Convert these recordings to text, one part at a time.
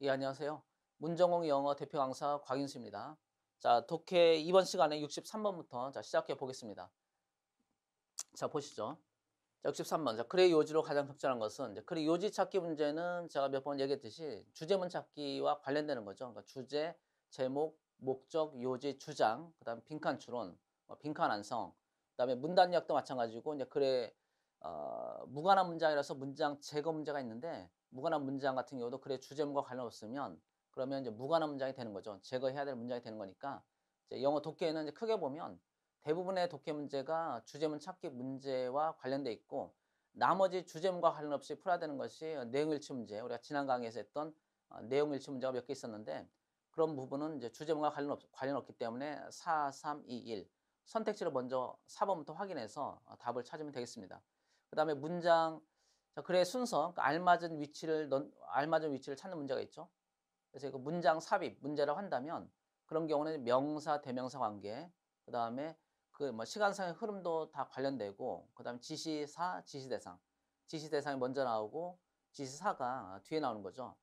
예, 안녕하세요. 문정홍 영어 대표 강사 곽인수입니다 자, 독해 이번 시간에 63번부터 자, 시작해 보겠습니다. 자, 보시죠. 자, 63번. 자, 글의 요지로 가장 적절한 것은 이제 글의 요지 찾기 문제는 제가 몇 번 얘기했듯이 주제문 찾기와 관련되는 거죠. 그러니까 주제, 제목, 목적, 요지, 주장, 그다음 빈칸 추론, 뭐 빈칸 완성, 그다음에 문단력도 마찬가지고 이제 글의 어, 무관한 문장이라서 문장 제거 문제가 있는데 무관한 문장 같은 경우도 그래 주제문과 관련 없으면 그러면 이제 무관한 문장이 되는 거죠. 제거해야 될 문장이 되는 거니까 이제 영어 독해에는 이제 크게 보면 대부분의 독해 문제가 주제문 찾기 문제와 관련돼 있고 나머지 주제문과 관련 없이 풀어야 되는 것이 내용일치 문제 우리가 지난 강의에서 했던 어, 내용일치 문제가 몇 개 있었는데 그런 부분은 이제 주제문과 관련, 없, 관련 없기 때문에 4, 3, 2, 1 선택지를 먼저 4번부터 확인해서 어, 답을 찾으면 되겠습니다. 그 다음에 문장 자, 글의 순서 그러니까 알맞은 위치를 알맞은 위치를 찾는 문제가 있죠. 그래서 그 문장 삽입 문제라고 한다면 그런 경우는 명사 대명사 관계 그 다음에 그 뭐 시간상의 흐름도 다 관련되고 그 다음에 지시사 지시대상 지시대상이 먼저 나오고 지시사가 뒤에 나오는 거죠.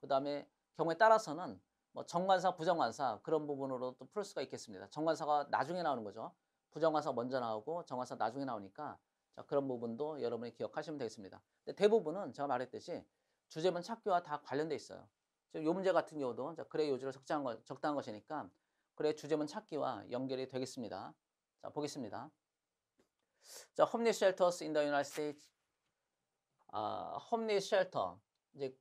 그 다음에 경우에 따라서는 뭐 정관사, 부정관사 그런 부분으로 또 풀 수가 있겠습니다. 정관사가 나중에 나오는 거죠. 부정관사 먼저 나오고 정관사 나중에 나오니까 자, 그런 부분도 여러분이 기억하시면 되겠습니다. 근데 대부분은 제가 말했듯이 주제문 찾기와 다 관련돼 있어요. 지금 이 문제 같은 경우도 자, 글의 요지를 적당한, 것, 적당한 것이니까 글의 주제문 찾기와 연결이 되겠습니다. 자, 보겠습니다. 자, 홈리 쉘터스 인 더 유나이티드 스테이츠 아, 홈리 쉘터 이제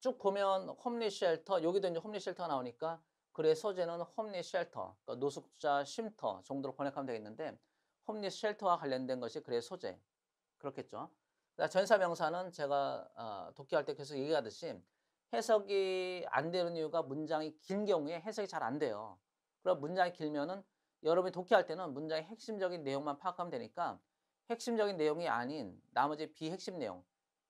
쭉 보면 홈리 쉘터 여기도 이제 홈리 쉘터가 나오니까 글의 소재는 홈리 쉘터 그러니까 노숙자 쉼터 정도로 번역하면 되겠는데 홈리스 쉘터와 관련된 것이 글의 소재. 그렇겠죠. 그러니까 전사 명사는 제가 독기할 아, 때 계속 얘기하듯이 해석이 안 되는 이유가 문장이 긴 경우에 해석이 잘 안 돼요. 그럼 문장이 길면은 여러분이 독해할 때는 문장의 핵심적인 내용만 파악하면 되니까 핵심적인 내용이 아닌 나머지 비핵심 내용,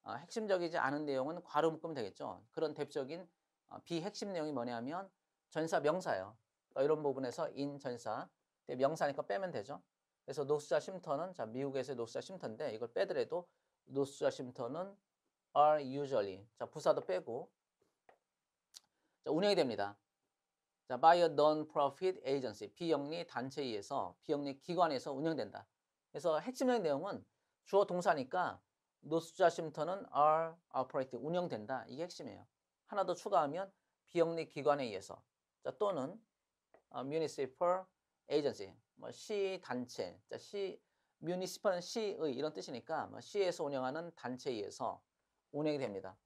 어, 핵심적이지 않은 내용은 괄호 묶으면 되겠죠. 그런 대표적인 어, 비핵심 내용이 뭐냐면 전사 명사예요. 그러니까 이런 부분에서 인 전사, 명사니까 빼면 되죠. 그래서 노스자 쉼터는 자 미국에서의 노스자 쉼터인데 이걸 빼더라도 노스자 쉼터는 are usually 자 부사도 빼고 자, 운영이 됩니다. 자, by a non-profit agency 비영리 단체에 서 비영리 기관에서 운영된다. 그래서 핵심적인 내용은 주어 동사니까 노스자 쉼터는 are operated 운영된다. 이게 핵심이에요. 하나 더 추가하면 비영리 기관에 의해서 자, 또는 어, municipal agency 뭐시 단체, 자, 시 뮤니시퍼는 시의 이런 뜻이니까 뭐 시에서 운영하는 단체에 의해서 운영이 됩니다.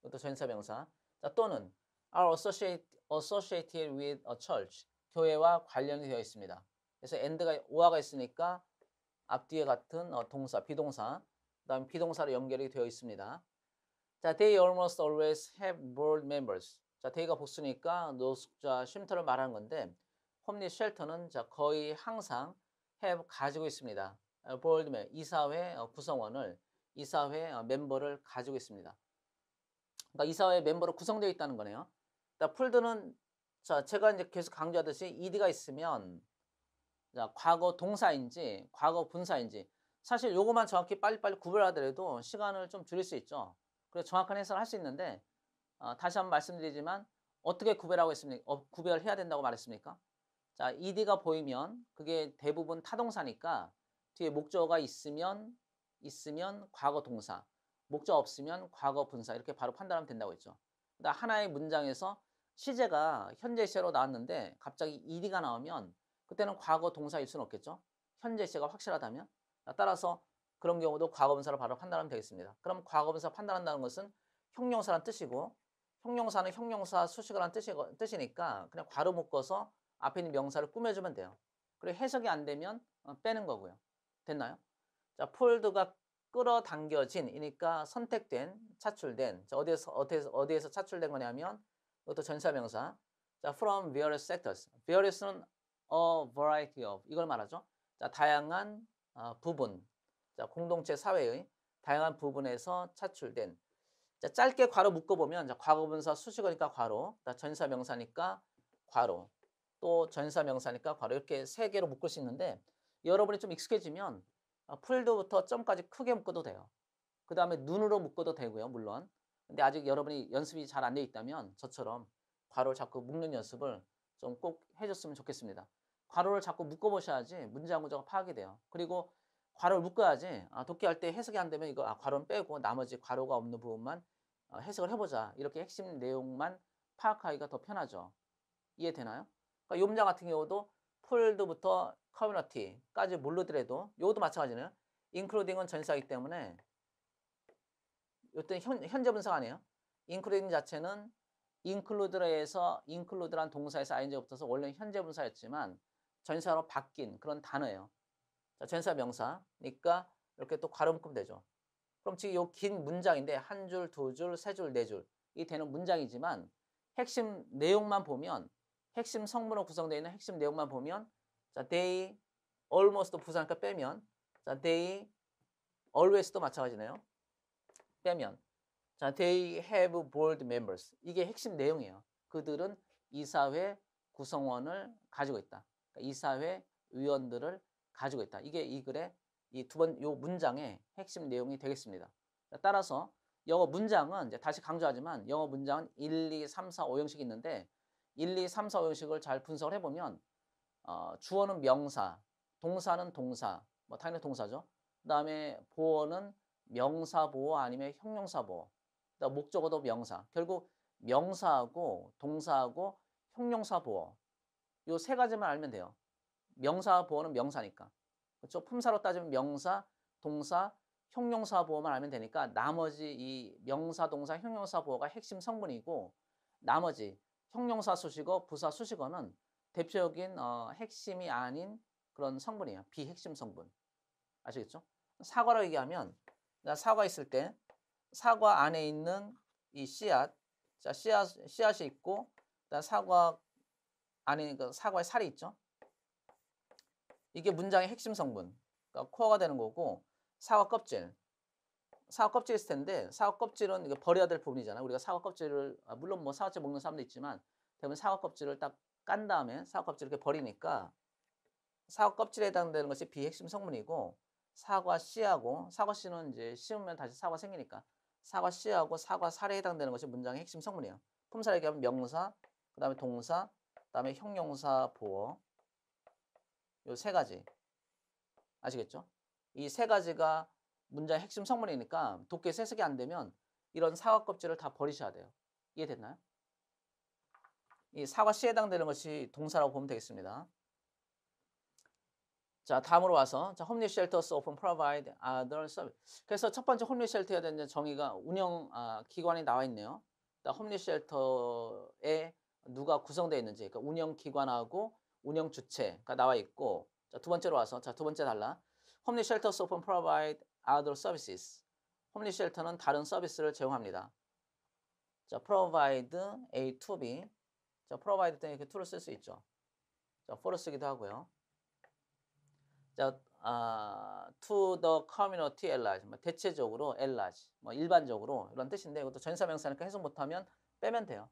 이것도 전사 명사. 자, 또는 are a s s o c i a t e associated with a church. 교회와 관련이 되어 있습니다. 그래서 and가 오화가 있으니까 앞뒤에 같은 어, 동사, 비동사, 그다음 비동사로 연결이 되어 있습니다. 자, they almost always have board members. 자, they가 복수니까 노숙자 쉼터를 말하는 건데 홈리 쉘터는 거의 항상 해 가지고 있습니다. 볼드맨 어, 이사회 어, 구성원을 이사회 어, 멤버를 가지고 있습니다. 그러니까 이사회 멤버로 구성되어 있다는 거네요. 풀드는 자 제가 이제 계속 강조하듯이 ed가 있으면 자 과거 동사인지 과거 분사인지 사실 요것만 정확히 빨리빨리 구별하더라도 시간을 좀 줄일 수 있죠. 그래서 정확한 해석을 할 수 있는데 어, 다시 한번 말씀드리지만 어떻게 구별하고 있습니까? 어, 구별해야 된다고 말했습니까? 자, ed가 보이면 그게 대부분 타동사니까 뒤에 목적어가 있으면 있으면 과거 동사, 목적 없으면 과거 분사 이렇게 바로 판단하면 된다고 했죠. 그러니까 하나의 문장에서 시제가 현재 시제로 나왔는데 갑자기 ed가 나오면 그때는 과거 동사일 수는 없겠죠. 현재 시제가 확실하다면 따라서 그런 경우도 과거분사로 바로 판단하면 되겠습니다. 그럼 과거분사 판단한다는 것은 형용사란 뜻이고 형용사는 형용사 수식어란 뜻이니까 그냥 괄호 묶어서 앞에 있는 명사를 꾸며주면 돼요. 그리고 해석이 안 되면 어, 빼는 거고요. 됐나요? 자, 폴드가 끌어당겨진 이니까 선택된, 차출된. 자, 어디에서 어디에서 어디에서 차출된 거냐면 이것도 전사명사. 자, from various sectors. various는 a variety of 이걸 말하죠. 자, 다양한 어, 부분. 자, 공동체 사회의 다양한 부분에서 차출된. 자, 짧게 괄호 묶어 보면 자, 과거분사 수식어니까 괄호. 자, 전사명사니까 괄호. 또 전사 명사니까 바로 이렇게 세 개로 묶을 수 있는데 여러분이 좀 익숙해지면 풀도부터 아, 점까지 크게 묶어도 돼요. 그 다음에 눈으로 묶어도 되고요. 물론 근데 아직 여러분이 연습이 잘안돼 있다면 저처럼 괄호를 자꾸 묶는 연습을 좀 꼭 해줬으면 좋겠습니다. 괄호를 자꾸 묶어보셔야지 문장구조가 파악이 돼요. 그리고 괄호를 묶어야지 아, 독해할 때 해석이 안 되면 이거 아, 괄호는 빼고 나머지 괄호가 없는 부분만 어, 해석을 해보자. 이렇게 핵심 내용만 파악하기가 더 편하죠. 이해되나요? 그러니까 용자 같은 경우도 폴드부터 커뮤니티까지 모르더라도 이것도 마찬가지네요. 인클로딩은 전사이기 때문에 이때 현재 분석 아니에요. 인클로딩 자체는 인클루드에서 라 인클루드란 동사에서 아인제가 붙어서 원래 현재 분사였지만 전사로 바뀐 그런 단어예요. 자, 전사 명사니까 이렇게 또 괄호묶음 되죠. 그럼 지금 이 긴 문장인데 한 줄, 두 줄, 세 줄, 네줄이 되는 문장이지만 핵심 내용만 보면 핵심 성분으로 구성되어 있는 핵심 내용만 보면 자, they almost 부사과 빼면 자, they always도 마찬가지네요. 빼면 자, they have board members. 이게 핵심 내용이에요. 그들은 이사회 구성원을 가지고 있다. 그러니까 이사회 위원들을 가지고 있다. 이게 이 글의 이 두 번 요 문장의 핵심 내용이 되겠습니다. 따라서 영어 문장은 이제 다시 강조하지만 영어 문장은 1, 2, 3, 4, 5형식이 있는데 1, 2, 3, 4 5형식을 잘 분석을 해보면 어, 주어는 명사, 동사는 동사, 뭐 당연히 동사죠. 그 다음에 보어는 명사 보어 아니면 형용사 보어. 그다음 그러니까 목적어도 명사. 결국 명사하고 동사하고 형용사 보어. 이 세 가지만 알면 돼요. 명사 보어는 명사니까. 그렇죠? 품사로 따지면 명사, 동사, 형용사 보어만 알면 되니까 나머지 이 명사, 동사, 형용사 보어가 핵심 성분이고 나머지 형용사 수식어, 부사 수식어는 대표적인 어, 핵심이 아닌 그런 성분이에요. 비핵심 성분. 아시겠죠? 사과라고 얘기하면 사과 있을 때 사과 안에 있는 이 씨앗, 자 씨앗 씨앗이 있고 그다음 사과 안에 그 사과의 살이 있죠. 이게 문장의 핵심 성분, 그러니까 코어가 되는 거고 사과 껍질, 사과 껍질 일 텐데 사과 껍질은 이거 버려야 될 부분이잖아요. 우리가 사과 껍질을 아, 물론 뭐 사과채 먹는 사람도 있지만 대부분 사과 껍질을 딱 깐 다음에 사과 껍질을 이렇게 버리니까 사과 껍질에 해당되는 것이 비핵심 성분이고 사과 씨하고 사과 씨는 이제 씹으면 다시 사과 생기니까 사과 씨하고 사과 살에 해당되는 것이 문장의 핵심 성분이에요. 품사를 얘하면 명사, 그다음에 동사, 그다음에 형용사 보어 요세 가지 아시겠죠? 이 세 가지가 문제의 핵심 성분이니까 도끼 세석이 안 되면 이런 사과 껍질을 다 버리셔야 돼요. 이해됐나요? 이 사과 씨에 해당되는 것이 동사라고 보면 되겠습니다. 자, 다음으로 와서 자, 홈리 쉘터스 오픈 프로바이드 아더 서비스. 그래서 첫 번째 홈리 쉘터에 대한 정의가 운영 아, 기관이 나와 있네요. 홈리 쉘터에 누가 구성되어 있는지 그러니까 운영 기관하고 운영 주체가 나와 있고 자, 두 번째로 와서 자, 두 번째 달라. 홈리 쉘터스 오픈 프로바이드 other services. 홈리 쉘터는 다른 서비스를 제공합니다. 자, provide A to B. 자, provide 때 이렇게 t o 쓸수 있죠. 자, for 쓰기도 하고요. 자, 아, to the community at large. 뭐 대체적으로 at large. 뭐 일반적으로 이런 뜻인데 이것도 전사명사니까 해석 못하면 빼면 돼요.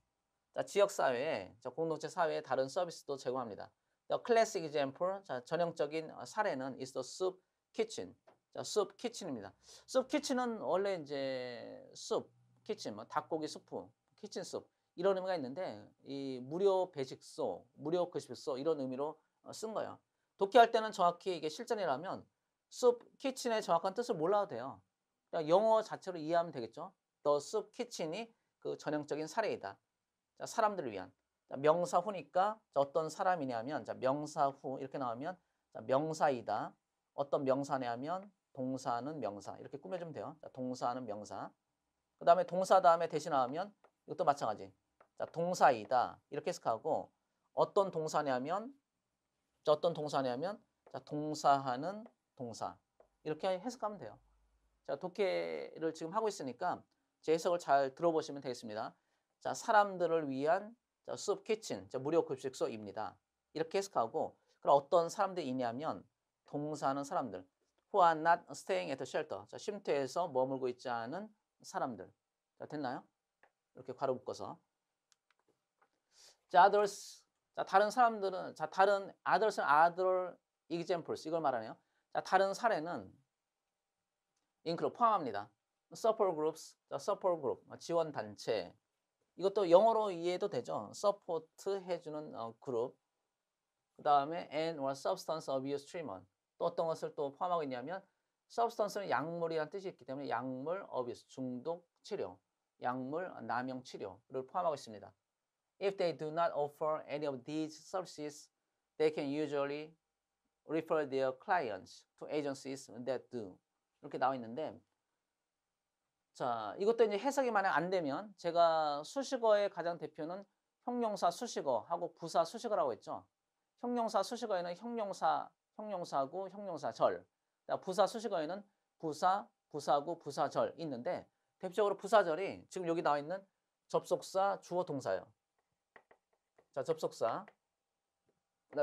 자, 지역사회에, 자, 공동체 사회에 다른 서비스도 제공합니다. The classic example, 자, 전형적인 사례는 is the soup kitchen. 자, 수업 키친입니다. 수업 키친은 원래 이제 수업 키친, 뭐 닭고기 수프, 키친 수업 이런 의미가 있는데 이 무료 배식소, 무료 급식소 이런 의미로 어, 쓴 거예요. 독해할 때는 정확히 이게 실전이라면 수업 키친의 정확한 뜻을 몰라도 돼요. 그냥 그러니까 영어 자체로 이해하면 되겠죠. The s o 이그 전형적인 사례이다. 자, 사람들을 위한 자, 명사후니까 자, 어떤 사람이냐면 자, 명사후 이렇게 나오면 자, 명사이다. 어떤 명사냐면 동사는 명사 이렇게 꾸며주면 돼요. 자, 동사는 명사. 그 다음에 동사 다음에 대신 하면 이것도 마찬가지. 자, 동사이다 이렇게 해석하고 어떤 동사냐면 자, 어떤 동사냐면 자, 동사하는 동사 이렇게 해석하면 돼요. 자, 독해를 지금 하고 있으니까 제 해석을 잘 들어보시면 되겠습니다. 자, 사람들을 위한 자, 수업 키친, 자, 무료 급식소입니다. 이렇게 해석하고 그럼 어떤 사람들이냐면 동사는 사람들, who are not staying at the shelter. 자, 쉼터에서 머물고 있지 않은 사람들. 자, 됐나요? 이렇게 괄호 묶어서. 자, others. 자, 다른 사람들은 자, 다른 others는 other examples. 이걸 말하네요. 자, 다른 사례는 include 포함합니다. support groups. 자, support group. 지원 단체. 이것도 영어로 이해도 되죠. 서포트 해주는 어, 그룹. 그 다음에 and or substance abuse treatment. 또 어떤 것을 또 포함하고 있냐면 substance는 약물이라는 뜻이 있기 때문에 약물, abuse, 중독, 치료, 약물, 남용 치료를 포함하고 있습니다. If they do not offer any of these services, they can usually refer their clients to agencies that do. 이렇게 나와 있는데 자, 이것도 이제 해석이 만약 안 되면 제가 수식어의 가장 대표는 형용사 수식어하고 부사 수식어라고 했죠. 형용사 수식어에는 형용사 형용사구, 형용사절. 부사 수식어에는 부사, 부사구, 부사절 있는데 대표적으로 부사절이 지금 여기 나와 있는 접속사, 주어, 동사예요. 자, 접속사,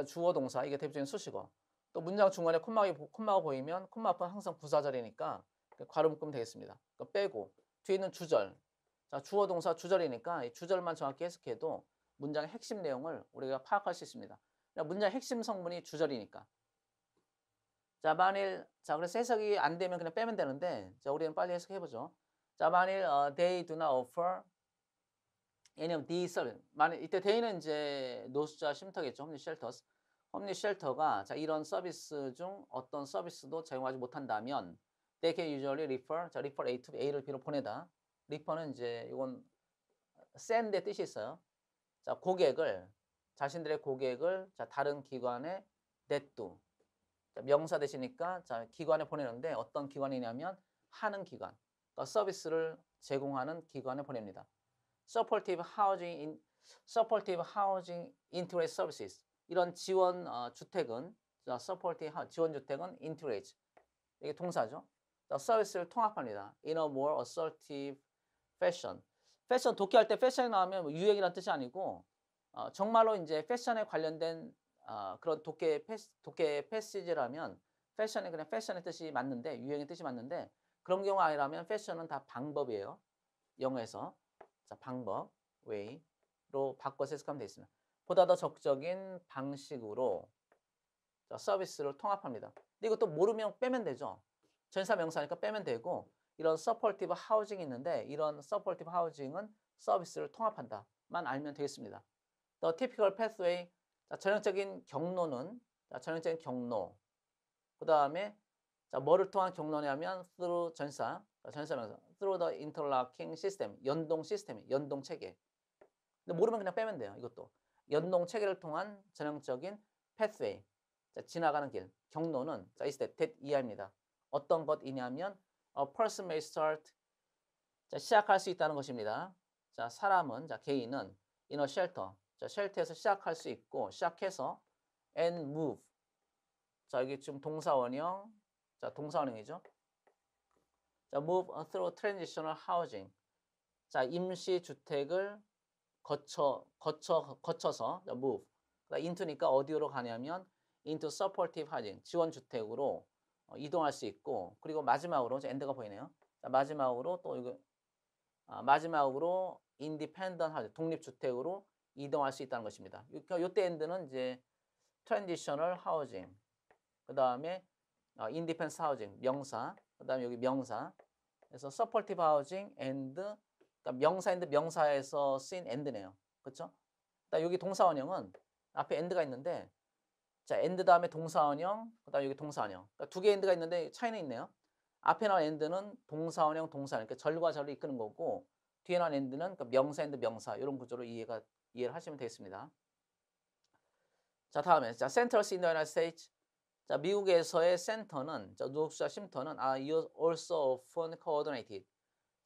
주어, 동사 이게 대표적인 수식어. 또 문장 중간에 콤마가, 콤마가 보이면 콤마 앞은 항상 부사절이니까 그 괄호 묶으면 되겠습니다. 그러니까 빼고 뒤에 있는 주절. 자, 주어, 동사, 주절이니까 이 주절만 정확히 해석해도 문장의 핵심 내용을 우리가 파악할 수 있습니다. 문장의 핵심 성분이 주절이니까. 자, 만일 자, 그래서 해석이 안 되면 그냥 빼면 되는데 자, 우리는 빨리 해석해 보죠. 자, 만일 어, they do not offer any of these s e r v i c e 만일 이때 they는 이제 노숙자 쉼터겠죠. 홈리 쉘터스. 홈리 쉘터가 자, 이런 서비스 중 어떤 서비스도 제공하지 못한다면 they can usually refer 자, refer A to A를 B로 보내다. refer는 이제 이건 send의 뜻이 있어요. 자, 고객을 자신들의 고객을 자, 다른 기관에 내두 명사 되시니까 자, 기관에 보내는데 어떤 기관이냐면 하는 기관, 그러니까 서비스를 제공하는 기관에 보냅니다. Supportive Housing, in, Supportive Housing Integrated Services 이런 지원 어, 주택은 자, Supportive 지원 주택은 Integrate 이게 동사죠. 자, 서비스를 통합합니다. In a more assertive fashion. 패션 도끼할 때 패션이 나오면 뭐 유행이란 뜻이 아니고 어, 정말로 이제 패션에 관련된 어, 그런 도깨 패스, 도깨 패시지라면 패션이 그냥 패션의 뜻이 맞는데 유행의 뜻이 맞는데 그런 경우 아니라면 패션은 다 방법이에요. 영어에서 자 방법 way로 바꿔서 해석하면 되겠습니다. 보다 더 적적인 방식으로 자, 서비스를 통합합니다. 근데 이것도 모르면 빼면 되죠. 전사 명사니까 빼면 되고 이런 서포티브 하우징이 있는데 이런 서포티브 하우징은 서비스를 통합한다만 알면 되겠습니다. The typical pathway 자, 전형적인 경로는 자, 전형적인 경로. 그 다음에 자, 뭐를 통한 경로냐면 through 전사, 전사면서 through the interlocking system, 연동 시스템, 연동 체계. 근데 모르면 그냥 빼면 돼요. 이것도 연동 체계를 통한 전형적인 pathway, 자, 지나가는 길, 경로는 자, is t that 이하입니다. 어떤 것이냐면 a person may start 자, 시작할 수 있다는 것입니다. 자, 사람은 자, 개인은 in a shelter 자, 쉘트에서 시작할 수 있고 시작해서 and move. 자, 여기 지금 동사원형. 자, 동사원형이죠. 자, move through transitional housing. 자, 임시 주택을 거쳐 거쳐 거쳐서 자, move. 그다음 into니까 어디로 가냐면 into supportive housing. 지원 주택으로 어, 이동할 수 있고 그리고 마지막으로 이제 엔드가 보이네요. 자, 마지막으로 또 이거 아, 마지막으로 independent housing. 독립 주택으로 이동할 수 있다는 것입니다. 그러니까 요때 엔드는 이제 트랜지셔널 하우징, 그 다음에 어, 인디펜스 하우징, 명사, 그 다음에 여기 명사, 그래서 서폴티브 하우징, 엔드, 그러니까 명사 엔드 명사에서 쓰인 엔드네요. 그렇죠? 여기 동사원형은 앞에 엔드가 있는데 자 엔드 다음에 동사원형, 그다음 여기 동사원형. 그러니까 두개 엔드가 있는데 차이는 있네요. 앞에 나온 엔드는 동사원형, 동사원형, 그러니까 절과 절을 이끄는 거고 뒤에 나온 엔드는 그러니까 명사 엔드 명사 이런 구조로 이해가 이해를 하시면 되겠습니다. 자 다음에 자 centers in the United States 자 미국에서의 센터는 자 노숙자 쉼터는 are also often coordinated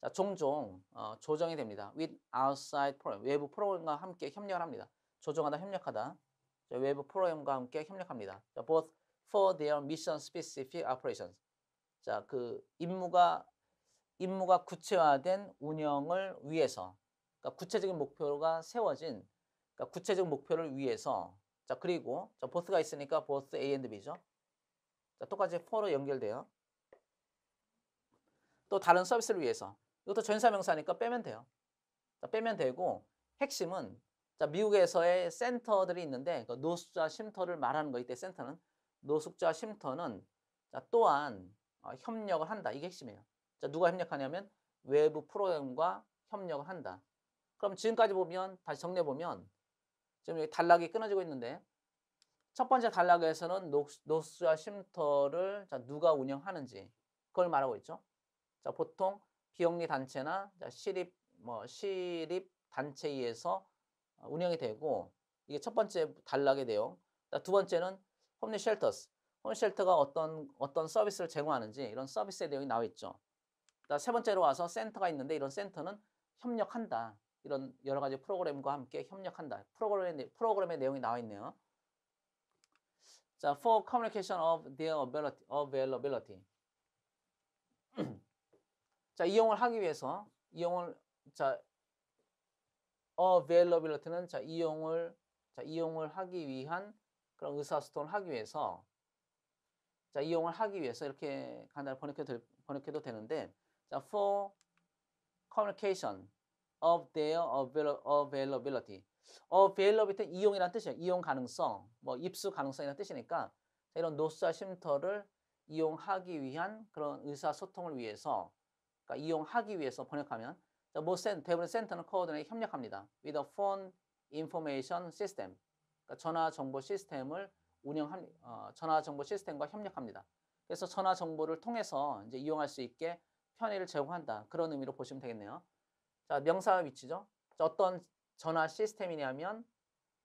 자 종종 어, 조정이 됩니다 with outside program 외부 프로그램과 함께 협력을 합니다 조정하다 협력하다 자, 외부 프로그램과 함께 협력합니다 자, both for their mission specific operations 자그 임무가 임무가 구체화된 운영을 위해서 그러니까 구체적인 목표가 세워진 그러니까 구체적 목표를 위해서 자 그리고 자 보스가 있으니까 보스 A and B죠. 자 똑같이 f 로 연결돼요. 또 다른 서비스를 위해서 이것도 전사명사니까 빼면 돼요. 자, 빼면 되고 핵심은 자, 미국에서의 센터들이 있는데 그 노숙자 쉼터를 말하는 거 이때 센터는 노숙자 쉼터는 자, 또한 어, 협력을 한다. 이게 핵심이에요. 자, 누가 협력하냐면 외부 프로그램과 협력을 한다. 그럼 지금까지 보면 다시 정리해 보면 지금 여기 단락이 끊어지고 있는데 첫 번째 단락에서는 노스와 쉼터를 자, 누가 운영하는지 그걸 말하고 있죠. 자, 보통 비영리 단체나 자, 시립 뭐 시립 단체에 의해서 어, 운영이 되고 이게 첫 번째 단락의 내용. 두 번째는 홈리 쉘터스. 홈리 쉘터가 어떤 어떤 서비스를 제공하는지 이런 서비스의 내용이 나와 있죠. 세 번째로 와서 센터가 있는데 이런 센터는 협력한다. 이런 여러 가지 프로그램과 함께 협력한다. 프로그램의, 프로그램의 내용이 나와 있네요. 자, for communication of their availability. 자, 이용을 하기 위해서 이용을 자 availability는 자 이용을 자 이용을 하기 위한 그런 의사소통을 하기 위해서 자 이용을 하기 위해서 이렇게 간단히 번역해도, 번역해도 되는데 자 for communication of their availability. availability 이용이란 뜻이에요. 이용 가능성, 뭐 입수 가능성이란 뜻이니까 이런 노스와 쉼터를 이용하기 위한 그런 의사소통을 위해서 그러니까 이용하기 위해서 번역하면 자, 모센 뭐 대부분 센터는 코어드에 협력합니다. with a phone information system 그러니까 전화 정보 시스템을 운영함 어, 전화 정보 시스템과 협력합니다. 그래서 전화 정보를 통해서 이제 이용할 수 있게 편의를 제공한다. 그런 의미로 보시면 되겠네요. 자, 명사의 위치죠. 자, 어떤 전화 시스템이냐면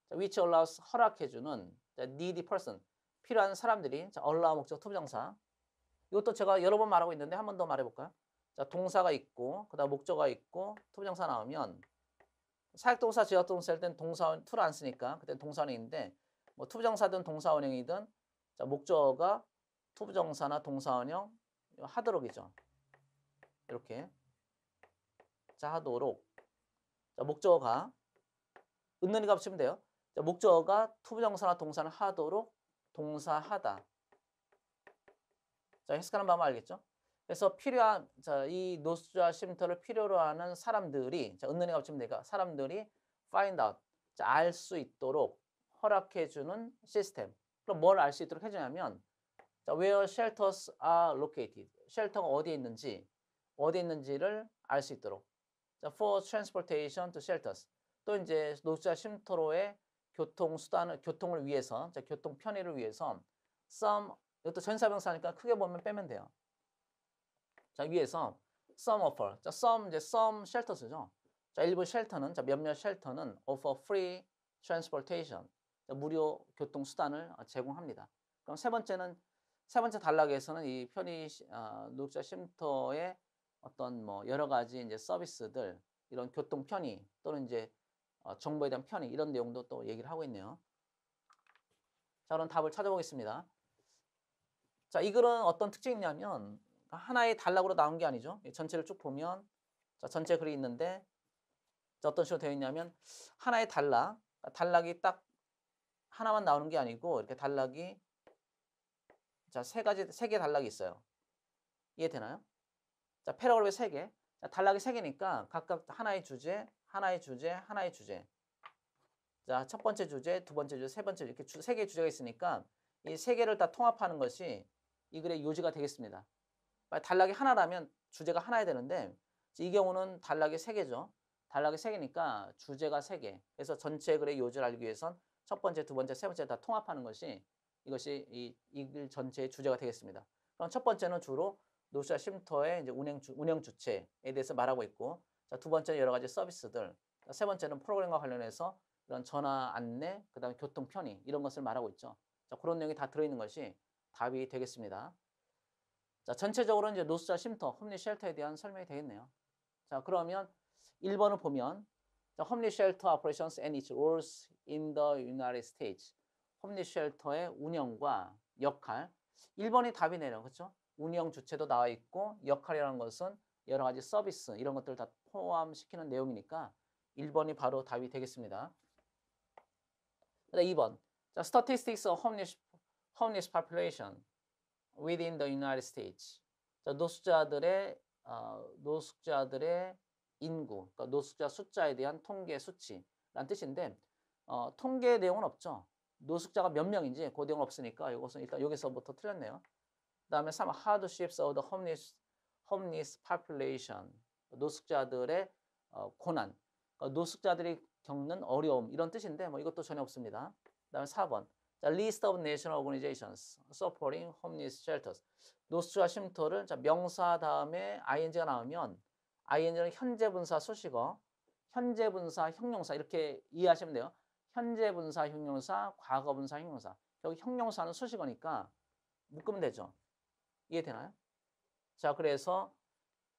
자, which allows 허락해주는 자, needy person 필요한 사람들이 자, allow 목적 투부정사 이것도 제가 여러 번 말하고 있는데 한 번 더 말해볼까요? 자, 동사가 있고 그다음 목적어가 있고 투부정사 나오면 사역동사, 지역동사 할땐동사 투를 안 쓰니까 그때 동사원형인데 뭐 투부정사든 동사원형이든 자, 목적어가 투부정사나 동사원형 하드록이죠. 이렇게 자하도록 자, 목적어가 은근히 값치면 돼요. 자, 목적어가 투부정사나 동사를 하도록 동사하다. 자, 해석하는 방법 알겠죠? 그래서 필요한 자, 이 노스자 쉼터를 필요로 하는 사람들이 자, 은근히 값치면 되니까 사람들이 find out 알 수 있도록 허락해 주는 시스템. 그럼 뭘 알 수 있도록 해 주냐면 자, where shelters are located. 쉘터가 어디에 있는지 어디에 있는지를 알 수 있도록 자, for transportation to shelters. 또 이제 노숙자 쉼터로의 교통 수단을 교통을 위해서, 자, 교통 편의를 위해서 some 이것도 전사병사니까 크게 보면 빼면 돼요. 자, 위에서 some offer. 자, some 이제 some shelters죠. 자, 일부 쉘터는 자, 몇몇 쉘터는 offer free transportation. 자, 무료 교통 수단을 제공합니다. 그럼 세 번째는 세 번째 단락에서는 이 편의 어, 노숙자 쉼터의 어떤 뭐 여러 가지 이제 서비스들 이런 교통 편의 또는 이제 어, 정보에 대한 편의 이런 내용도 또 얘기를 하고 있네요. 자 그럼 답을 찾아보겠습니다. 자이 글은 어떤 특징이 있냐면 하나의 단락으로 나온 게 아니죠. 전체를 쭉 보면 자 전체 글이 있는데 자, 어떤 식으로 되어 있냐면 하나의 단락 그러니까 단락이 딱 하나만 나오는 게 아니고 이렇게 단락이 자세 가지 세 개 단락이 있어요. 이해되나요? 자, 패러그래프 3개. 자, 단락이 3개니까 각각 하나의 주제, 하나의 주제, 하나의 주제. 자, 첫 번째 주제, 두 번째 주제, 세 번째 주제 이렇게 주, 세 개의 주제가 있으니까 이 세 개를 다 통합하는 것이 이 글의 요지가 되겠습니다. 단락이 하나라면 주제가 하나야 되는데 이 경우는 단락이 세 개죠. 단락이 세 개니까 주제가 세 개. 그래서 전체 글의 요지를 알기 위해선 첫 번째, 두 번째, 세 번째 다 통합하는 것이 이것이 이 글 전체의 주제가 되겠습니다. 그럼 첫 번째는 주로 노시아 쉼터의 이제 운행, 주, 운영 주체에 대해서 말하고 있고 자, 두 번째는 여러 가지 서비스들 자, 세 번째는 프로그램과 관련해서 이런 전화 안내, 그 다음에 교통 편의 이런 것을 말하고 있죠. 자, 그런 내용이 다 들어있는 것이 답이 되겠습니다. 자, 전체적으로 이제 노스자 쉼터, 홈리 쉘터에 대한 설명이 되겠네요. 자, 그러면 1번을 보면 자, 홈리 쉘터 operations and its roles in the United States. 홈리 쉘터의 운영과 역할. 1번이 답이네요. 그렇죠? 운영 주체도 나와 있고 역할이라는 것은 여러 가지 서비스 이런 것들을 다 포함시키는 내용이니까 1번이 바로 답이 되겠습니다. 2번. 자, statistics of homeless, homeless population within the United States. 자, 노숙자들의 어, 노숙자들의 인구, 그러니까 노숙자 숫자에 대한 통계 수치란 뜻인데 어, 통계 내용은 없죠. 노숙자가 몇 명인지 그 내용은 없으니까 이것은 일단 여기서부터 틀렸네요. 그다음에 3 hardships of the homeless homeless population 노숙자들의 어, 고난 그러니까 노숙자들이 겪는 어려움 이런 뜻인데 뭐 이것도 전혀 없습니다. 그다음에 4번 자, list of national organizations suffering homeless shelters 노숙자 쉼터를 자, 명사 다음에 ing가 나오면 ing는 현재 분사 수식어 현재 분사 형용사 이렇게 이해하시면 돼요. 현재 분사 형용사 과거 분사 형용사 여기 형용사는 수식어니까 묶으면 되죠. 이해되나요? 자, 그래서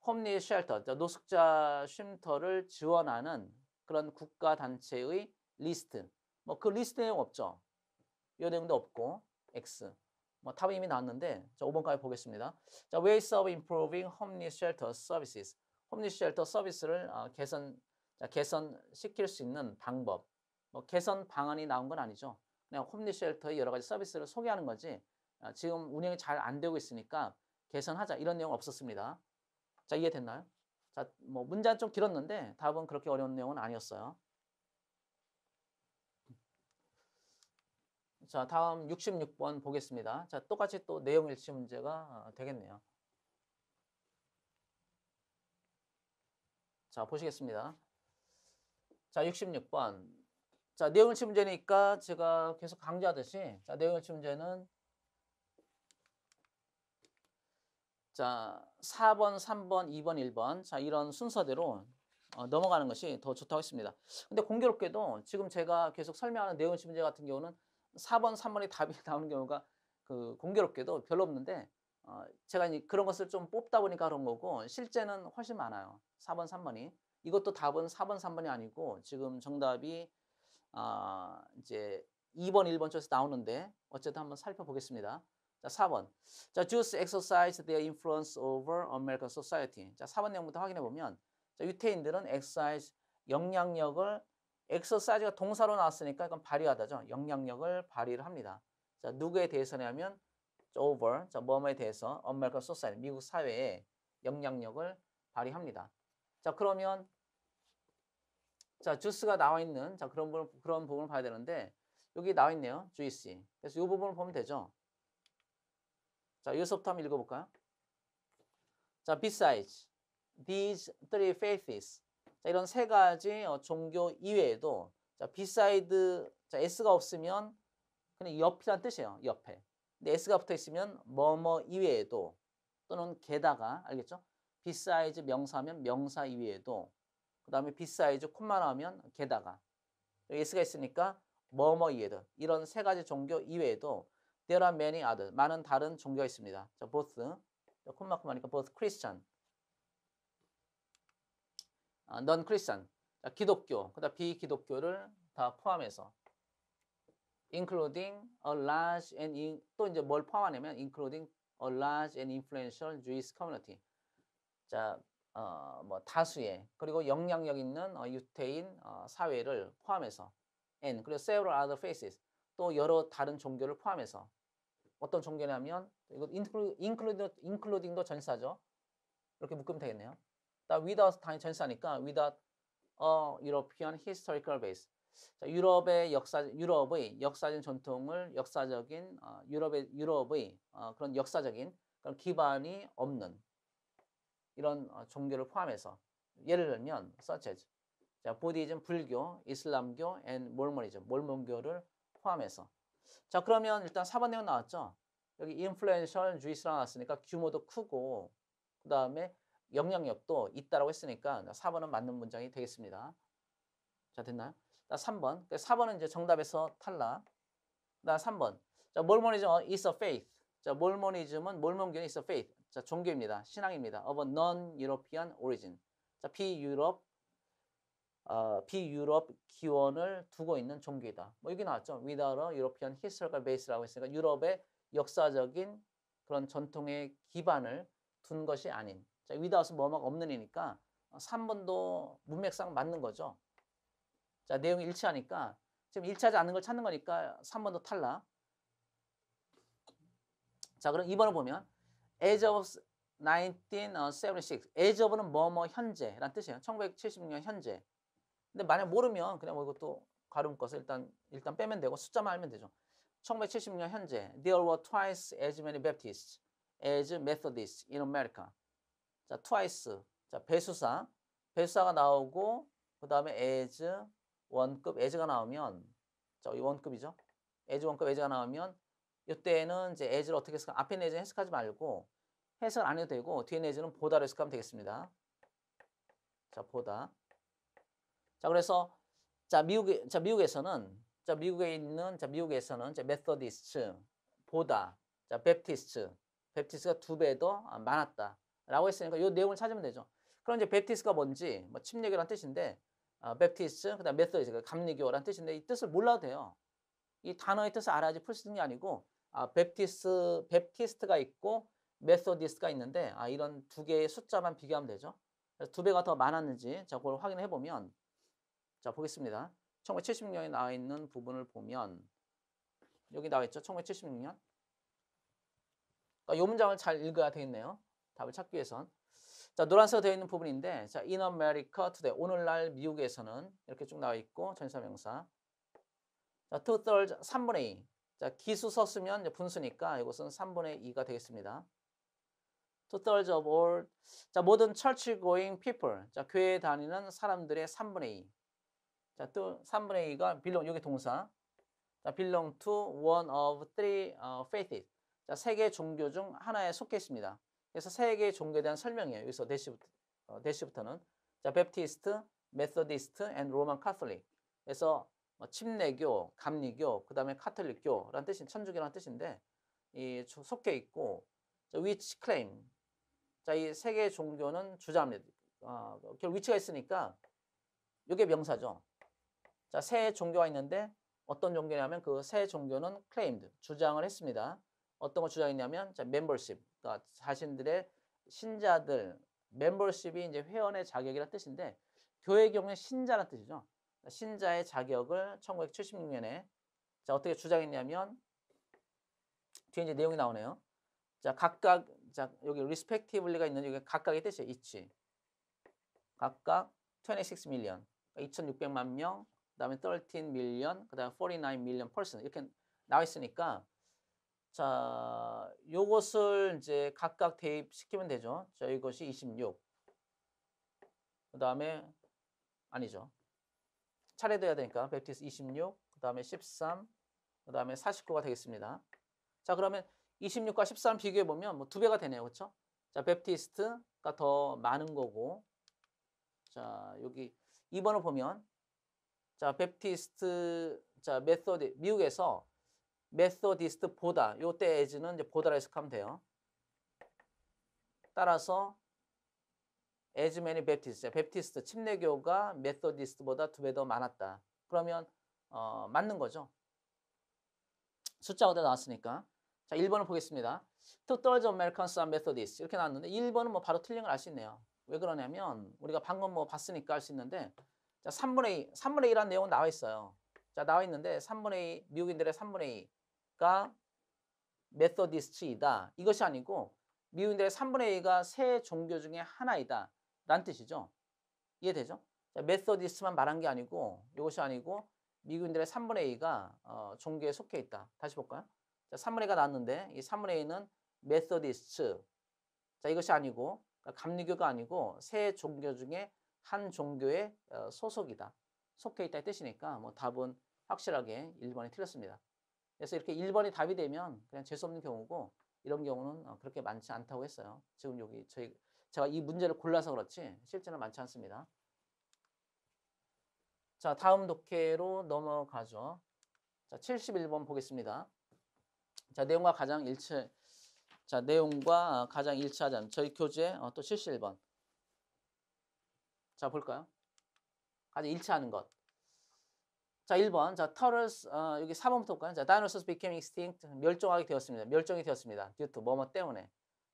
홈리 쉘터, 노숙자 쉼터를 지원하는 그런 국가단체의 리스트. 뭐 그 리스트 내용 없죠. 이 내용도 없고 X. 뭐 탑이 이미 나왔는데 자, 5번까지 보겠습니다. 자, ways of improving h o m e l e s h e l t e r services. 홈리 쉘터 서비스를 어, 개선 자, 개선시킬 수 있는 방법. 뭐 개선 방안이 나온 건 아니죠. 그냥 홈리 쉘터의 여러 가지 서비스를 소개하는 거지. 아, 지금 운영이 잘 안 되고 있으니까 개선하자 이런 내용 없었습니다. 자 이해됐나요? 자뭐 문제는 좀 길었는데 답은 그렇게 어려운 내용은 아니었어요. 자 다음 66번 보겠습니다. 자 똑같이 또 내용 일치 문제가 어, 되겠네요. 자 보시겠습니다. 자 66번 자 내용 일치 문제니까 제가 계속 강조하듯이 자 내용 일치 문제는 자, 4번, 3번, 2번, 1번. 자, 이런 순서대로 어, 넘어가는 것이 더 좋다고 했습니다. 근데 공교롭게도 지금 제가 계속 설명하는 내용식 문제 같은 경우는 4번, 3번이 답이 나오는 경우가 그 공교롭게도 별로 없는데 어, 제가 이제 그런 것을 좀 뽑다 보니까 그런 거고 실제는 훨씬 많아요. 4번, 3번이. 이것도 답은 4번, 3번이 아니고 지금 정답이 아, 어, 이제 2번, 1번 쪽에서 나오는데 어쨌든 한번 살펴보겠습니다. 자, 4번. 자, Jews exercised their influence over American society. 자, 4번 내용부터 확인해 보면 자, 유태인들은 exercise 영향력을 exercise가 동사로 나왔으니까 이건 발휘하다죠. 영향력을 발휘를 합니다. 자, 누구에 대해서냐면 over 자, 뭐뭐에 대해서 American society 미국 사회에 영향력을 발휘합니다. 자, 그러면 자, 주스가 나와 있는 자, 그런 부분 그런 부분을 봐야 되는데 여기 나와 있네요. 주이시. 그래서 이 부분을 보면 되죠. 자, 여기서부터 한번 읽어볼까요? 자, besides these three faiths. 자, 이런 세 가지 어, 종교 이외에도 자, beside 자, s가 없으면 그냥 옆이란 뜻이에요. 옆에. 근데 s가 붙어 있으면 뭐뭐 이외에도 또는 게다가 알겠죠? besides 명사면 명사 이외에도 그다음에 besides 콤마나 면 게다가 s가 있으니까 뭐뭐 이외에도 이런 세 가지 종교 이외에도 There are many other. 많은 다른 종교가 있습니다. 자, both. 콤마 콤마니까 both Christian. 아, non Christian. 자, 기독교. 그다음 비기독교를 다 포함해서 including a large and in, 또 이제 뭘 포함하냐면 including a large and influential Jewish community. 자, 어, 뭐 다수의 그리고 영향력 있는 어, 유태인 어, 사회를 포함해서 and 그리고 several other faces 또 여러 다른 종교를 포함해서 어떤 종교냐면 이거 인클루딩, 인클루딩도 전사죠. 이렇게 묶으면 되겠네요. 다 without 당연히 전사니까 without a European historical base. 자, 유럽의 역사 유럽의 역사적인 전통을 역사적인 어, 유럽의 유럽의 어, 그런 역사적인 그런 기반이 없는 이런 어, 종교를 포함해서 예를 들면 such as 자, 부디즘, 불교, 이슬람교, and 몰몬이즘, 몰몬교를 포함해서. 자, 그러면 일단 4번 내용 나왔죠? 여기 인플루엔셜 주이스라 나왔으니까 규모도 크고 그 다음에 영향력도 있다라고 했으니까 4번은 맞는 문장이 되겠습니다. 자, 됐나요? 자, 3번. 4번은 그 이제 정답에서 탈락. 나 3번. 자, 몰모니즘 어, is a faith. 자, 몰모니즘은 몰몬교는 is a faith. 자, 종교입니다. 신앙입니다. of a non-European origin. 자, 비유럽 어, 비유럽 기원을 두고 있는 종교이다. 뭐 여기 나왔죠. 위다러 유럽피언 히스터가 베이스라고 했으니까 유럽의 역사적인 그런 전통의 기반을 둔 것이 아닌. 자, 위다우스 뭐막 없는 이니까 3번도 문맥상 맞는 거죠. 자, 내용이 일치하니까 지금 일치하지 않는 걸 찾는 거니까 3번도 탈락. 자, 그럼 2번을 보면 As of 1976, 어, As of는 뭐뭐 현재란 뜻이에요. 1976년 현재. 근데 만약 모르면 그냥 뭐 이것도 가름 묶어서 일단 일단 빼면 되고 숫자만 알면 되죠. 1976년 현재 there were twice as many Baptists as Methodists in America. 자, twice. 자, 배수사. 배수사가 나오고 그다음에 as 원급 as가 나오면 자, 이 원급이죠. as 원급 as가 나오면 이때는 이제 as를 어떻게 해석 앞에 내지는 해석하지 말고 해석 안 해도 되고 뒤에 내지는 보다로 해석하면 되겠습니다. 자, 보다. 자, 그래서 자, 미국 자, 미국에서는 자, 미국에 있는 자, 미국에서는 자, 메소디스트 보다 자, 베프티스트 베프티스가 두 배 더 많았다라고 했으니까 요 내용을 찾으면 되죠. 그럼 이제 베프티스가 뭔지 뭐침례교는 뜻인데 어, 아, 베프티스트 그다음 메소디스트감리교라는 뜻인데 이 뜻을 몰라도 돼요. 이 단어의 뜻을 알아야지 풀 수 있는 게 아니고 아, 베프티스 베프티스트가 있고 메소디스트가 있는데 아, 이런 두 개의 숫자만 비교하면 되죠. 두 배가 더 많았는지 자, 그걸 확인해 보면 자, 보겠습니다. 1976년에 나와 있는 부분을 보면 여기 나와 있죠. 1976년. 그러니까 이 문장을 잘 읽어야 되겠네요. 답을 찾기 위해선. 자, 노란색으로 되어 있는 부분인데 자, in America today 오늘날 미국에서는 이렇게 쭉 나와 있고 전사 명사. 자, two thirds 3분의 2. 자, 기수썼으면 분수니까 이것은 3분의 2가 되겠습니다. two thirds of all 자, 모든 church going people. 자, 교회 에 다니는 사람들의 3분의 2. 자, 또 3분의 2가 belong, 여기 동사. 자, belong to one of three uh, 어, faiths. 자, 세 개의 종교 중 하나에 속해 있습니다. 그래서 세 개의 종교에 대한 설명이에요. 여기서 대시부터, 어, 대시부터는. 자, 베프티스트, 메서디스트, 앤 로만 카톨릭. 그래서 뭐 침례교, 감리교, 그 다음에 카톨릭교라는 뜻인 천주교라는 뜻인데 이 속해 있고 자, which claim 자이 세 개의 종교는 주장합니다. 어, 결국 위치가 있으니까 이게 명사죠. 자, 세 종교가 있는데 어떤 종교냐면 그 새 종교는 클레임드 주장을 했습니다. 어떤 걸 주장했냐면 자, m e m 그러니까 자신들의 신자들, 멤버십이 이제 회원의 자격이라는 뜻인데 교회 경우에 신자라는 뜻이죠. 그러니까 신자의 자격을 1976년에 자, 어떻게 주장했냐면 뒤에 이제 내용이 나오네요. 자, 각각 자, 여기 리스펙티블리가 있는 여기 각각의 뜻이에요. e a 각각 26 million. 2600만 명그 다음에 13 million, 그다음49 million person 이렇게 나와 있으니까 자, 요것을 이제 각각 대입시키면 되죠. 자, 이것이 26. 그 다음에 아니죠. 차례돼야 되니까 베티스 26, 그 다음에 13, 그 다음에 49가 되겠습니다. 자, 그러면 26과 13 비교해 보면 뭐 두 배가 되네요. 그렇죠? 자, 베티스트가 더 많은 거고. 자, 여기 2번을 보면 자, 베티스트 자, 메소디 미국에서 메소디스트 보다 요때 에즈는 이제 보다라 해석하면 돼요. 따라서 에즈 m a 베티스트. p 베티스트 침례교가 메소디스트보다 두 배 더 많았다. 그러면 어, 맞는 거죠. 숫자가 어디 나왔으니까. 자, 1번을 보겠습니다. t w o t Americans a r m e t h o d i s t 이렇게 나왔는데 1번은 뭐 바로 틀린 걸 알 수 있네요. 왜 그러냐면 우리가 방금 뭐 봤으니까 알 수 있는데 자, 3분의 2, 3분의 2라는 내용은 나와 있어요. 자, 나와 있는데 3분의 2, 미국인들의 3분의 2가 메소디스트이다 이것이 아니고 미국인들의 3분의 2가 세 종교 중에 하나이다. 라는 뜻이죠. 이해되죠? 자, 메소디스트만 말한 게 아니고 이것이 아니고 미국인들의 3분의 2가 어, 종교에 속해 있다. 다시 볼까요? 자, 3분의 2가 나왔는데 이 3분의 2는 메소디스트 자, 이것이 아니고 그러니까 감리교가 아니고 세 종교 중에 한 종교의 어, 소속이다. 속해 있다의 뜻이니까 뭐 답은 확실하게 1번이 틀렸습니다. 그래서 이렇게 1번이 답이 되면 그냥 재수없는 경우고 이런 경우는 어, 그렇게 많지 않다고 했어요. 지금 여기 저희 제가 이 문제를 골라서 그렇지 실제는 많지 않습니다. 자, 다음 독해로 넘어가죠. 자, 71번 보겠습니다. 자, 내용과 가장 일치 자, 내용과 어, 가장 일치하자면 저희 교재 어, 또 71번. 자, 볼까요? 아주 일치하는 것. 자, 1번. 자, 털을 어, 여기 4번부터 볼까요? 자, dinosaurs became extinct. 멸종하게 되었습니다. 멸종이 되었습니다. due to 뭐뭐 때문에.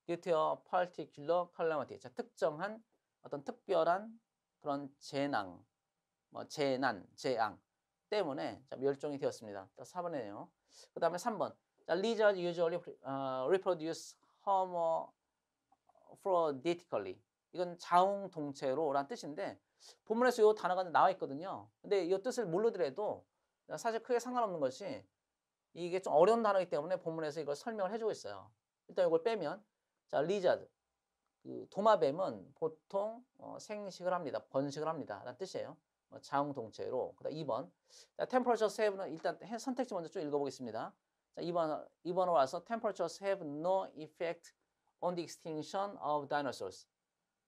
due to a particular calamity. 자, 특정한 어떤 특별한 그런 재앙, 뭐 재난, 재앙 때문에 자, 멸종이 되었습니다. 자, 4번이네요. 그 다음에 3번. 자, lizards usually uh, reproduce homo hermaphroditically. 이건 자웅동체로란 뜻인데 본문에서 이 단어가 나와 있거든요. 근데 이 뜻을 모르더라도 사실 크게 상관없는 것이 이게 좀 어려운 단어이기 때문에 본문에서 이걸 설명을 해주고 있어요. 일단 이걸 빼면 자 리자드 그 도마뱀은 보통 어, 생식을 합니다. 번식을 합니다. 라는 뜻이에요. 어, 자웅동체로. 그다음 2번. 템퍼 e m p e r 일단 선택지 먼저 좀 읽어 보겠습니다. 자, 2번 2번으로 와서 temperatures have no effect on the extinction of dinosaurs.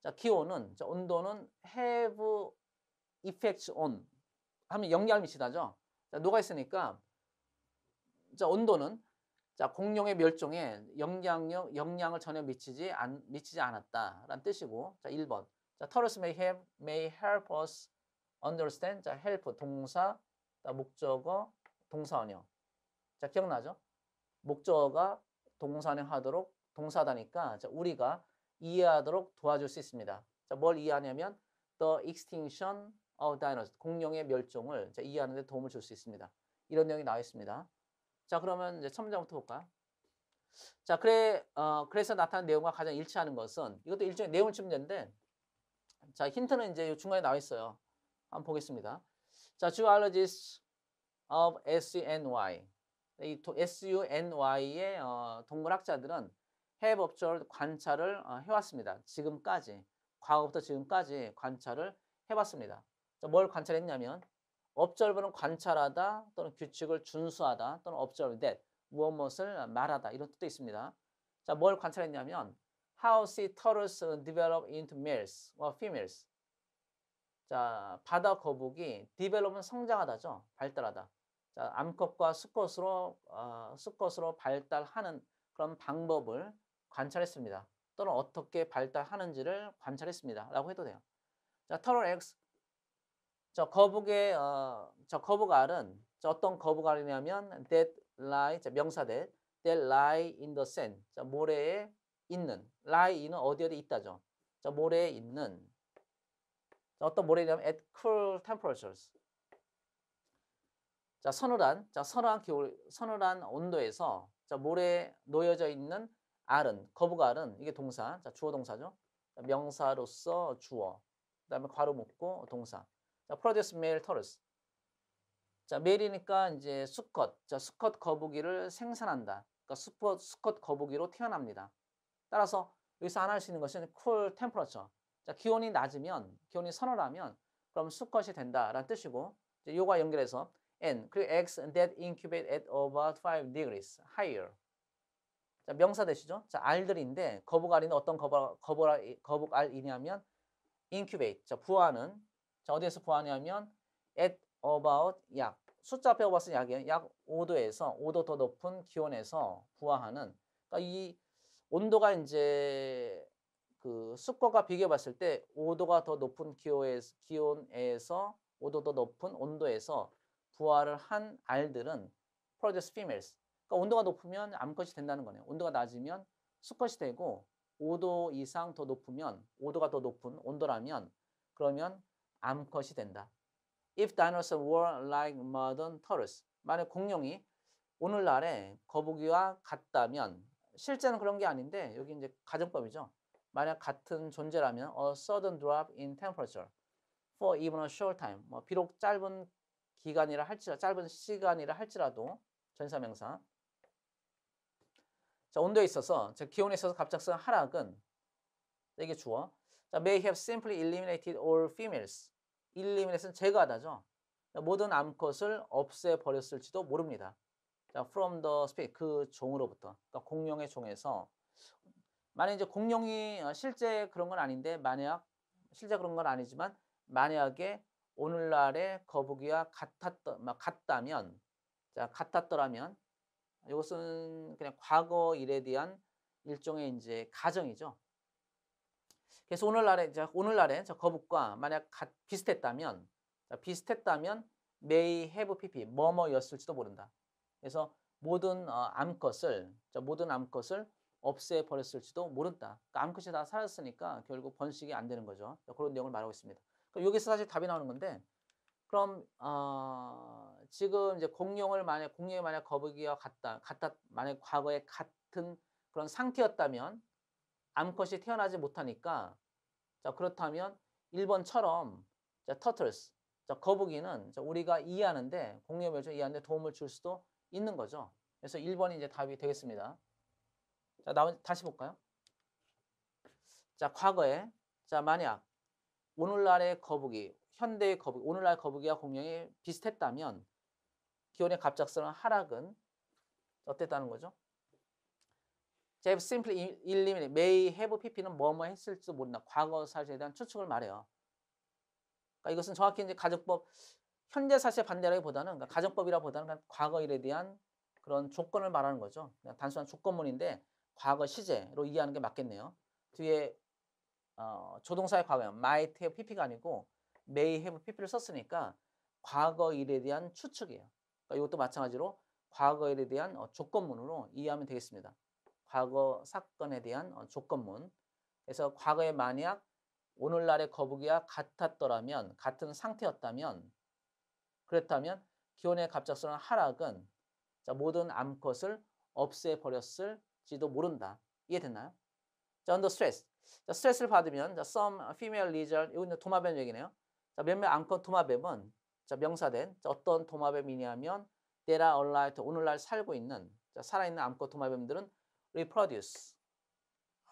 자, 기온은, 자, 온도는 have effects on 하면 영향을 미치다죠. 자, 녹아 있으니까 자, 온도는 자, 공룡의 멸종에 영향력, 영향을 전혀 미치지, 안, 미치지 않았다라는 뜻이고 자, 1번 자, Torus may, have, may help us understand 자, help 동사 목적어 동사원형 자, 기억나죠? 목적어가 동사원형 하도록 동사다니까 자, 우리가 이해하도록 도와줄 수 있습니다. 자, 뭘 이해하냐면 The Extinction of d i n o s 공룡의 멸종을 자, 이해하는 데 도움을 줄 수 있습니다. 이런 내용이 나와 있습니다. 자, 그러면 이제 첨장부터 볼까요? 자, 그래, 어, 그래서 나타난 내용과 가장 일치하는 것은 이것도 일종의 내용 짚는데 자, 힌트는 이제 중간에 나와 있어요. 한번 보겠습니다. 자, z o o l o g i s of SUNY 이 SUNY의 어, 동물학자들은 해법적 관찰을 어, 해왔습니다. 지금까지 과거부터 지금까지 관찰을 해봤습니다. 뭘 관찰했냐면 업절부는 관찰하다 또는 규칙을 준수하다 또는 업절 t 무엇 무엇을 말하다 이런 뜻도 있습니다. 자, 뭘 관찰했냐면 how sea turtles develop into males or females. 자, 바다 거북이 develop은 성장하다죠. 발달하다. 자, 암컷과 수컷으로 어, 수컷으로 발달하는 그런 방법을 관찰했습니다. 또는 어떻게 발달하는지를 관찰했습니다. 라고 해도 돼요. 자, 터널 X. 저 거북의, 어, 저 거북 알은 자, 어떤 거북 알이냐면 dead lie, 자, 명사 dead, dead lie in the sand. 자, 모래에 있는, lie in은 어디 어디 있다죠. 자, 모래에 있는 자, 어떤 모래냐면 at cool temperatures. 자, 서늘한, 자, 서늘한 겨울, 서늘한 온도에서 자, 모래에 놓여져 있는 알은 거부가 R은 이게 동사. 자, 주어 동사죠. 명사로서 주어. 그다음에 괄호 묶고 동사. 자, produce m a 자, 메일이니까 이제 수컷. 자, 수컷 거북이를 생산한다. 그러니까 수컷 수컷 거북이로 태어납니다. 따라서 여기서 안 할 수 있는 것은 c 템 o 러 t 자, 기온이 낮으면 기온이 선호라면 그럼 수컷이 된다라는 뜻이고 이제 요가 연결해서 n 그리고 eggs that incubate at o v e 5 degrees higher. 자, 명사 되시죠? 자, 알들인데 거북알이는 어떤 거북, 알이냐면 incubate, 자, 부하는 자, 어디에서 부하냐면 at about 약 숫자 앞에 봤을 약이에요. 약 5도에서 5도 더 높은 기온에서 부화하는 그러니까 이 온도가 이제 그 습도가 비교해 봤을 때 5도가 더 높은 기온에서, 기온에서 5도 더 높은 온도에서 부화를 한 알들은 produce females 그러니까 온도가 높으면 암컷이 된다는 거네요. 온도가 낮으면 수컷이 되고 5도 이상 더 높으면 5도가 더 높은 온도라면 그러면 암컷이 된다. If dinosaurs were like modern turtles. 만약 공룡이 오늘날의 거북이와 같다면 실제는 그런 게 아닌데 여기 이제 가정법이죠. 만약 같은 존재라면 a sudden drop in temperature for even a short time. 뭐 비록 짧은 기간이라 할지라 짧은 시간이라 할지라도 전사명사 자, 온도에 있어서, 자, 기온에 있어서 갑작스런 하락은 이게 주어. 자, may have simply eliminated all females. eliminate은 제거하다죠. 자, 모든 암컷을 없애버렸을지도 모릅니다. 자, from the s p e e s 그 종으로부터. 그러니까 공룡의 종에서. 만약 이제 공룡이 어, 실제 그런 건 아닌데, 만약, 실제 그런 건 아니지만, 만약에 오늘날의 거북이와 같았 같다면, 자, 같았더라면, 이것은 그냥 과거 일에 대한 일종의 이제 가정이죠. 그래서 오늘날에 오늘날에 저 거북과 만약 비슷했다면 비슷했다면 may have pp 뭐뭐였을지도 모른다. 그래서 모든 어, 암컷을 모든 암컷을 없애버렸을지도 모른다. 그러니까 암컷이 다사라으니까 결국 번식이 안 되는 거죠. 그런 내용을 말하고 있습니다. 여기서 사실 답이 나오는 건데 그럼 어, 지금 이제 공룡을 만약 공룡이 만약 거북이와 같다 같다 만약 과거에 같은 그런 상태였다면 암컷이 태어나지 못하니까 자 그렇다면 1번처럼 자 터틀스 자 거북이는 자, 우리가 이해하는데 공룡 멸종 이해하는데 도움을 줄 수도 있는 거죠. 그래서 1번이 이제 답이 되겠습니다. 자 나, 다시 볼까요? 자 과거에 자 만약 오늘날의 거북이 현대의 거북이 오늘날 거북이와 공룡이 비슷했다면 기온의 갑작스러운 하락은 어땠다는 거죠? 제가 simply 일리미니 may have pp는 뭐뭐 했을지도 모른다. 과거 사실에 대한 추측을 말해요. 그러니까 이것은 정확히 이제 가정법 현재 사실 반대라기보다는 그러니까 가정법이라보다는 과거 일에 대한 그런 조건을 말하는 거죠. 단순한 조건문인데 과거 시제로 이해하는 게 맞겠네요. 뒤에 어, 조동사의 과거 might have pp가 아니고 may have pp를 썼으니까 과거 일에 대한 추측이에요. 그러니까 이것도 마찬가지로 과거에 대한 어, 조건문으로 이해하면 되겠습니다. 과거 사건에 대한 어, 조건문. 그래서 과거에 만약 오늘날의 거북이와 같았더라면 같은 상태였다면 그렇다면 기온의 갑작스러운 하락은 모든 암컷을 없애버렸을지도 모른다. 이해됐나요? 자, under stress. 자, 스트레스를 받으면 자, some female lizard, 이건 도마뱀 얘기네요. 자, 몇몇 암컷 도마뱀은 자, 명사된 자, 어떤 도마뱀이냐면 데라 얼라이트 오늘날 살고 있는 자, 살아있는 암컷 도마뱀들은 reproduce,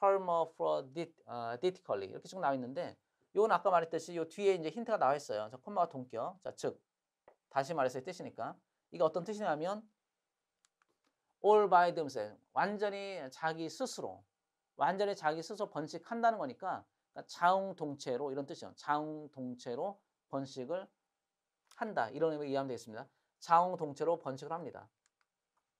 hermaphroditically 아, 이렇게 쭉 나와 있는데 이건 아까 말했듯이 이 뒤에 이제 힌트가 나와 있어요. 자, 콤마가 동격, 자, 즉 다시 말해서 뜻이니까 이게 어떤 뜻이냐면 all by themselves 완전히 자기 스스로 완전히 자기 스스로 번식한다는 거니까 니까 그러니까 자웅동체로 이런 뜻이에요. 자웅동체로 번식을 한다. 이런 의미로 이해하면 되겠습니다. 자웅 동체로 번식을 합니다.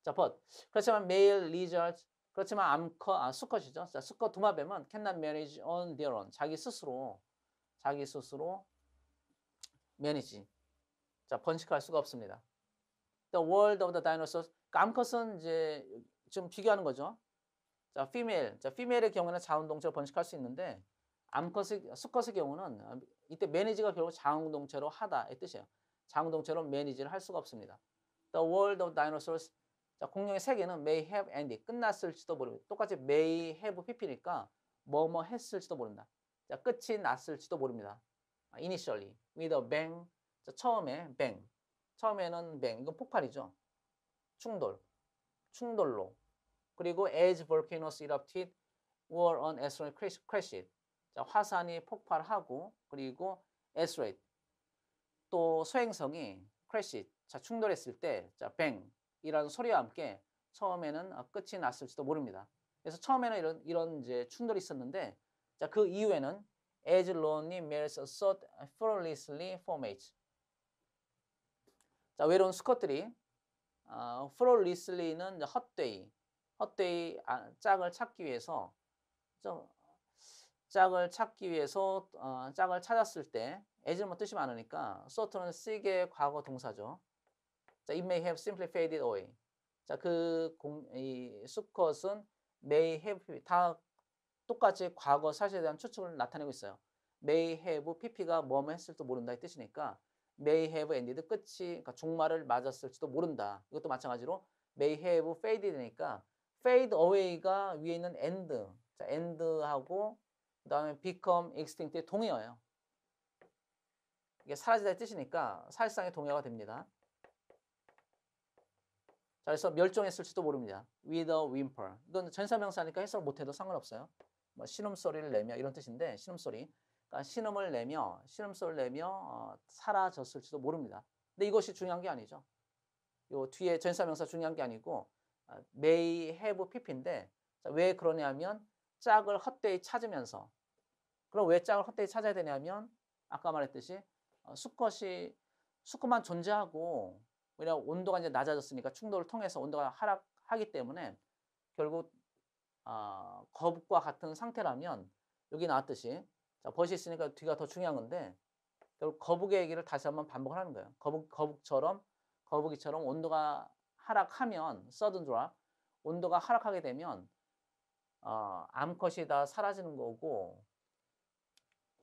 자, b 그렇지만 male lizards, 그렇지만 암컷, 아, 수컷이죠. 자, 수컷 도마뱀은 cannot manage on their own. 자기 스스로, 자기 스스로 매니지. 자, 번식할 수가 없습니다. The world of the dinosaurs. 그러니까 암컷은 이제 좀 비교하는 거죠. 자, female. 자, female의 경우에는 자운동체로 번식할 수 있는데 암컷의 수컷의 경우는 이때 매니지가 결국 자운동체로 하다의 뜻이에요. 장동처럼 매니지를 할 수가 없습니다. The world of dinosaurs. 자, 공룡의 세계는 may have ended. 끝났을지도 모릅니다. 똑같이 may have pp니까 뭐뭐 했을지도 모른다. 자, 끝이 났을지도 모릅니다. initially. with a bang. 자, 처음에 bang. 처음에는 bang. 이건 폭발이죠. 충돌. 충돌로. 그리고 as volcanoes erupted were on asteroid crashed. 자, 화산이 폭발하고 그리고 asteroid. 또 소행성이 크래시, 자 충돌했을 때, 자 뱅이라는 소리와 함께 처음에는 아, 끝이 났을지도 모릅니다. 그래서 처음에는 이런 이런 이제 충돌이 있었는데, 자그 이후에는 as lonely males sought fearlessly for mates. 자 외로운 수컷들이 어, fearlessly는 헛되이, 헛되이 아, 짝을 찾기 위해서 좀 짝을 찾기 위해서 어, 짝을 찾았을 때 as는 뭐 뜻이 많으니까 sort는 seek의 과거 동사죠. 자, it may have simply faded away. 자, 그이 수컷은 may have 다 똑같이 과거 사실에 대한 추측을 나타내고 있어요. may have pp가 뭐뭐 했을지도 모른다 이 뜻이니까 may have ended 끝이 그러니까 종말을 맞았을지도 모른다. 이것도 마찬가지로 may have faded니까 fade away가 위에 있는 end 자, end하고 그 다음에 become extinct의 동의어예요. 이게 사라지다의 뜻이니까 사실상의 동의어가 됩니다. 자, 그래서 멸종했을지도 모릅니다. With a whimper. 이건 전사명사니까 해석을 못해도 상관없어요. 뭐 신음소리를 내며 이런 뜻인데 신음소리. 그러니까 신음을 내며 신음소리를 내며 어, 사라졌을지도 모릅니다. 근데 이것이 중요한 게 아니죠. 요 뒤에 전사명사 중요한 게 아니고 아, may have pp인데 왜 그러냐면 짝을 헛되이 찾으면서 그럼 왜 짝을 헛되이 찾아야 되냐면 아까 말했듯이 어, 수컷이 수컷만 존재하고 왜냐 온도가 이제 낮아졌으니까 충돌을 통해서 온도가 하락하기 때문에 결국 어, 거북과 같은 상태라면 여기 나왔듯이 자, 벗이 있으니까 뒤가 더 중요한 건데 결국 거북의 얘기를 다시 한번 반복을 하는 거예요. 거북, 거북처럼 거북이처럼 온도가 하락하면 서든 드랍 온도가 하락하게 되면 어, 암컷이 다 사라지는 거고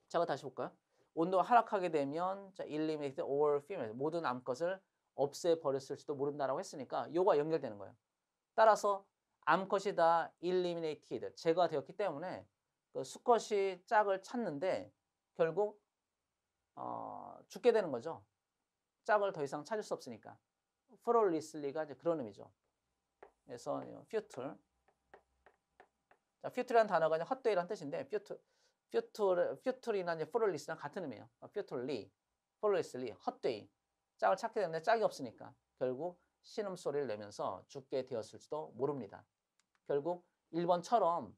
제가 다시 볼까요? 온도가 하락하게 되면 자, eliminate all females 모든 암컷을 없애버렸을지도 모른다라고 했으니까 요가 연결되는 거예요. 따라서 암컷이 다 eliminated 제거가 되었기 때문에 그 수컷이 짝을 찾는데 결국 어, 죽게 되는 거죠. 짝을 더 이상 찾을 수 없으니까. 프롤리슬리가 이제 그런 의미죠. 그래서 futile 자, 퓨트라는 단어가 이제 헛되이란 뜻인데 퓨트 퓨트 퓨트리나 이제 포럴리스랑 같은 의미예요. 어, 퓨트리 포럴리스리, 헛되이. 짝을 찾게 되는데 짝이 없으니까 결국 신음 소리를 내면서 죽게 되었을지도 모릅니다. 결국 1번처럼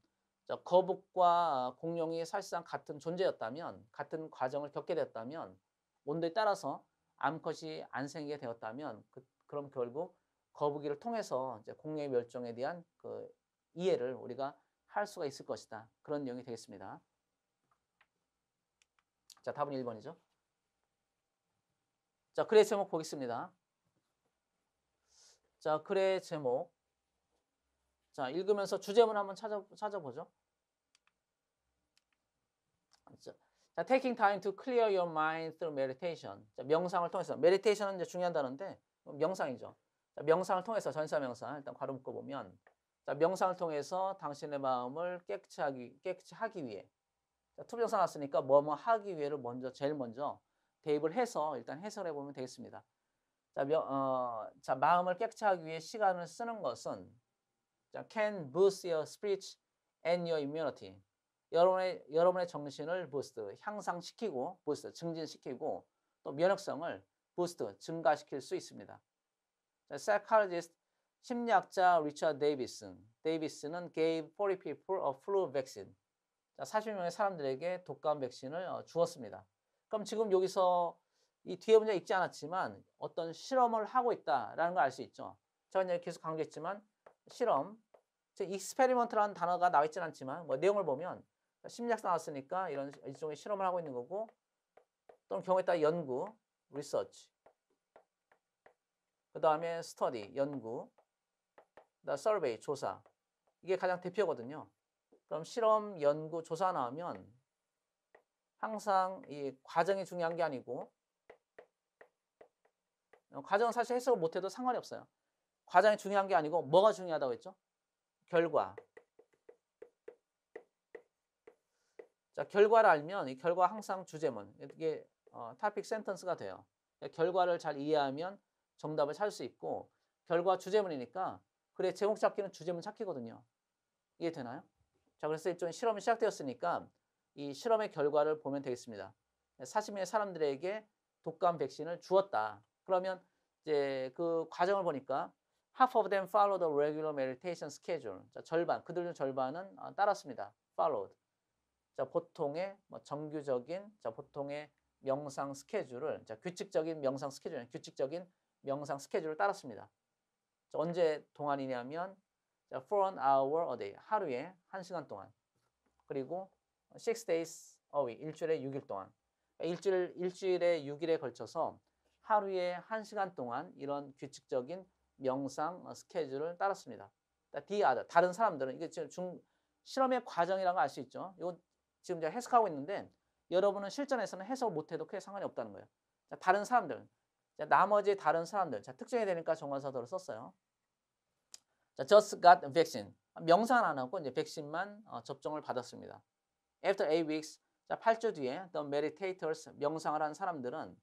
거북과 공룡이 사실상 같은 존재였다면 같은 과정을 겪게 되었다면 온도에 따라서 암컷이 안 생기게 되었다면 그, 그럼 결국 거북이를 통해서 이제 공룡의 멸종에 대한 그 이해를 우리가 할 수가 있을 것이다. 그런 내용이 되겠습니다. 자, 답은 1번이죠. 자, 글의 제목 보겠습니다. 자, 글의 제목. 자, 읽으면서 주제문 한번 찾아, 찾아보죠. 자, 자, taking time to clear your mind through meditation. 자, 명상을 통해서. 메디테이션은 이제 중요한 단어인데 명상이죠. 자, 명상을 통해서 전사 명상 일단 괄호 묶어 보면 자, 명상을 통해서 당신의 마음을 깨끗이 하기, 깨끗이 하기 위해. 자, 투명상 왔으니까 뭐뭐 하기 위해를 먼저, 제일 먼저 대입을 해서 일단 해설해 보면 되겠습니다. 자, 명, 어, 자, 마음을 깨끗이 하기 위해 시간을 쓰는 것은 자, can boost your spirit and your immunity. 여러분의, 여러분의 정신을 부스트, 향상시키고, 부스트, 증진시키고, 또 면역성을 부스트, 증가시킬 수 있습니다. 자, psychologist 심리학자 리처드 데이비슨, 데이비슨은 gave 40 people a flu vaccine. 자, 40명의 사람들에게 독감 백신을 어, 주었습니다. 그럼 지금 여기서 이 뒤에 문제 읽지 않았지만 어떤 실험을 하고 있다라는 걸 알 수 있죠. 제가 계속 강조했지만 실험, 즉 익스페리먼트라는 단어가 나와 있지는 않지만 뭐 내용을 보면 심리학사 나왔으니까 이런 일종의 실험을 하고 있는 거고 또는 경우에 따라 연구, 리서치, 그 다음에 스터디, 연구 survey, 조사. 이게 가장 대표거든요. 그럼 실험, 연구, 조사 나오면 항상 이 과정이 중요한 게 아니고 어, 과정은 사실 해석을 못해도 상관이 없어요. 과정이 중요한 게 아니고 뭐가 중요하다고 했죠? 결과. 자, 결과를 알면 이 결과 항상 주제문. 이게 어, topic sentence가 돼요. 그러니까 결과를 잘 이해하면 정답을 찾을 수 있고 결과 주제문이니까 그래 제목 찾기는 주제문 찾기거든요. 이해되나요? 자 그래서 일종의 실험이 시작되었으니까 이 실험의 결과를 보면 되겠습니다. 40명의 사람들에게 독감 백신을 주었다. 그러면 이제 그 과정을 보니까 half of them followed the regular meditation schedule. 자, 절반, 그들 중 절반은 어, 따랐습니다. followed. 자, 보통의 뭐 정규적인 자, 보통의 명상 스케줄을 자, 규칙적인 명상 스케줄, 규칙적인 명상 스케줄을 따랐습니다. 언제 동안이냐면 for an hour a day 하루에 1시간 동안 그리고 6 days a week 일주일에 6일 동안 그러니까 일주일, 일주일에 6일에 걸쳐서 하루에 1시간 동안 이런 규칙적인 명상 스케줄을 어, 따랐습니다. 그러니까 the other, 다른 사람들은 이게 지금 중, 실험의 과정이라는 걸알수 있죠. 이건 지금 제가 해석하고 있는데 여러분은 실전에서는 해석을 못해도 크게 상관이 없다는 거예요. 다른 사람들, 은 자, 나머지 다른 사람들. 자, 특정이 되니까 정관사도를 썼어요. 자, just got vaccine. 명사는 안 하고 이제 백신만 어, 접종을 받았습니다. After 8 weeks, 자, 8주 뒤에 the meditators 명상을 한 사람들은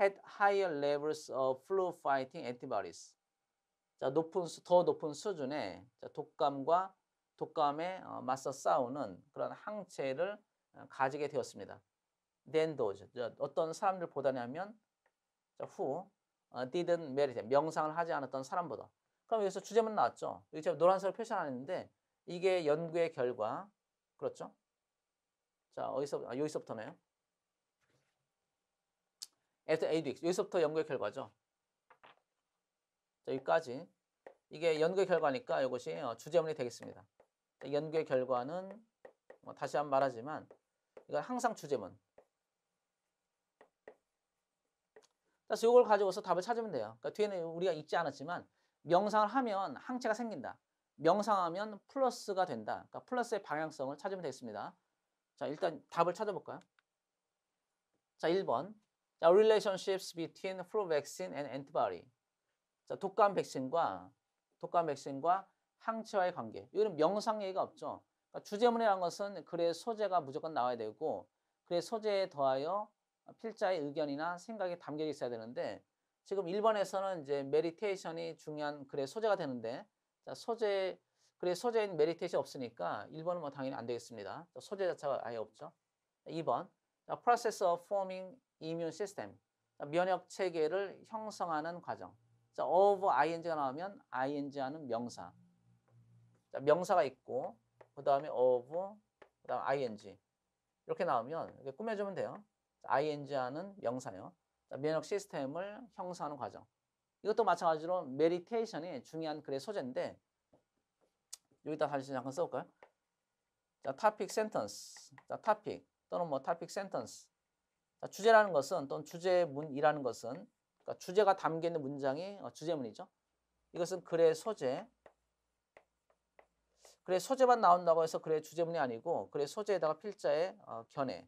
had higher levels of flu fighting antibodies. 자, 높은 수, 더 높은 수준의 자, 독감과 독감에 어, 맞서 싸우는 그런 항체를 어, 가지게 되었습니다. t h e 어떤 사람들보다냐면 자, who didn't marry 명상을 하지 않았던 사람보다. 그럼 여기서 주제문 나왔죠. 여제 노란색으로 표시 안 했는데 이게 연구의 결과 그렇죠? 자, 어디서 아, 여기서부터네요. after 8 weeks 여기서부터 연구의 결과죠. 자, 여기까지 이게 연구의 결과니까 이것이 어, 주제문이 되겠습니다. 연구의 결과는 뭐, 다시 한번 말하지만 이건 항상 주제문 그래서 이걸 가지고서 답을 찾으면 돼요. 그러니까 뒤에는 우리가 읽지 않았지만 명상을 하면 항체가 생긴다. 명상하면 플러스가 된다. 그러니까 플러스의 방향성을 찾으면 되겠습니다. 자, 일단 답을 찾아볼까요? 자, 1번. 자, relationships between flu vaccine and antibody. 자, 독감 백신과 독감 백신과 항체와의 관계. 이거는 명상 얘기가 없죠. 그러니까 주제문이라는 것은 글의 소재가 무조건 나와야 되고 글의 소재에 더하여 필자의 의견이나 생각이 담겨 있어야 되는데 지금 1번에서는 이제 메리테이션이 중요한 글의 소재가 되는데 자, 소재 글의 소재인 메리테이션 없으니까 1번은 뭐 당연히 안 되겠습니다. 소재 자체가 아예 없죠. 2번 자, process of forming immune system 면역 체계를 형성하는 과정. 자, of ing가 나오면 ing 하는 명사. 자, 명사가 있고 그다음에 of 그다음 ing 이렇게 나오면 이렇게 꾸며주면 돼요. ing하는 명사요. 면역 시스템을 형성하는 과정. 이것도 마찬가지로 메디테이션이 중요한 글의 소재인데 여기다 다시 잠깐 써볼까요? 자, topic sentence. 자, topic 또는 뭐 topic sentence. 자, 주제라는 것은 또는 주제문이라는 것은 그러니까 주제가 담겨 있는 문장이 어, 주제문이죠. 이것은 글의 소재. 글의 소재만 나온다고 해서 글의 주제문이 아니고 글의 소재에다가 필자의 어, 견해.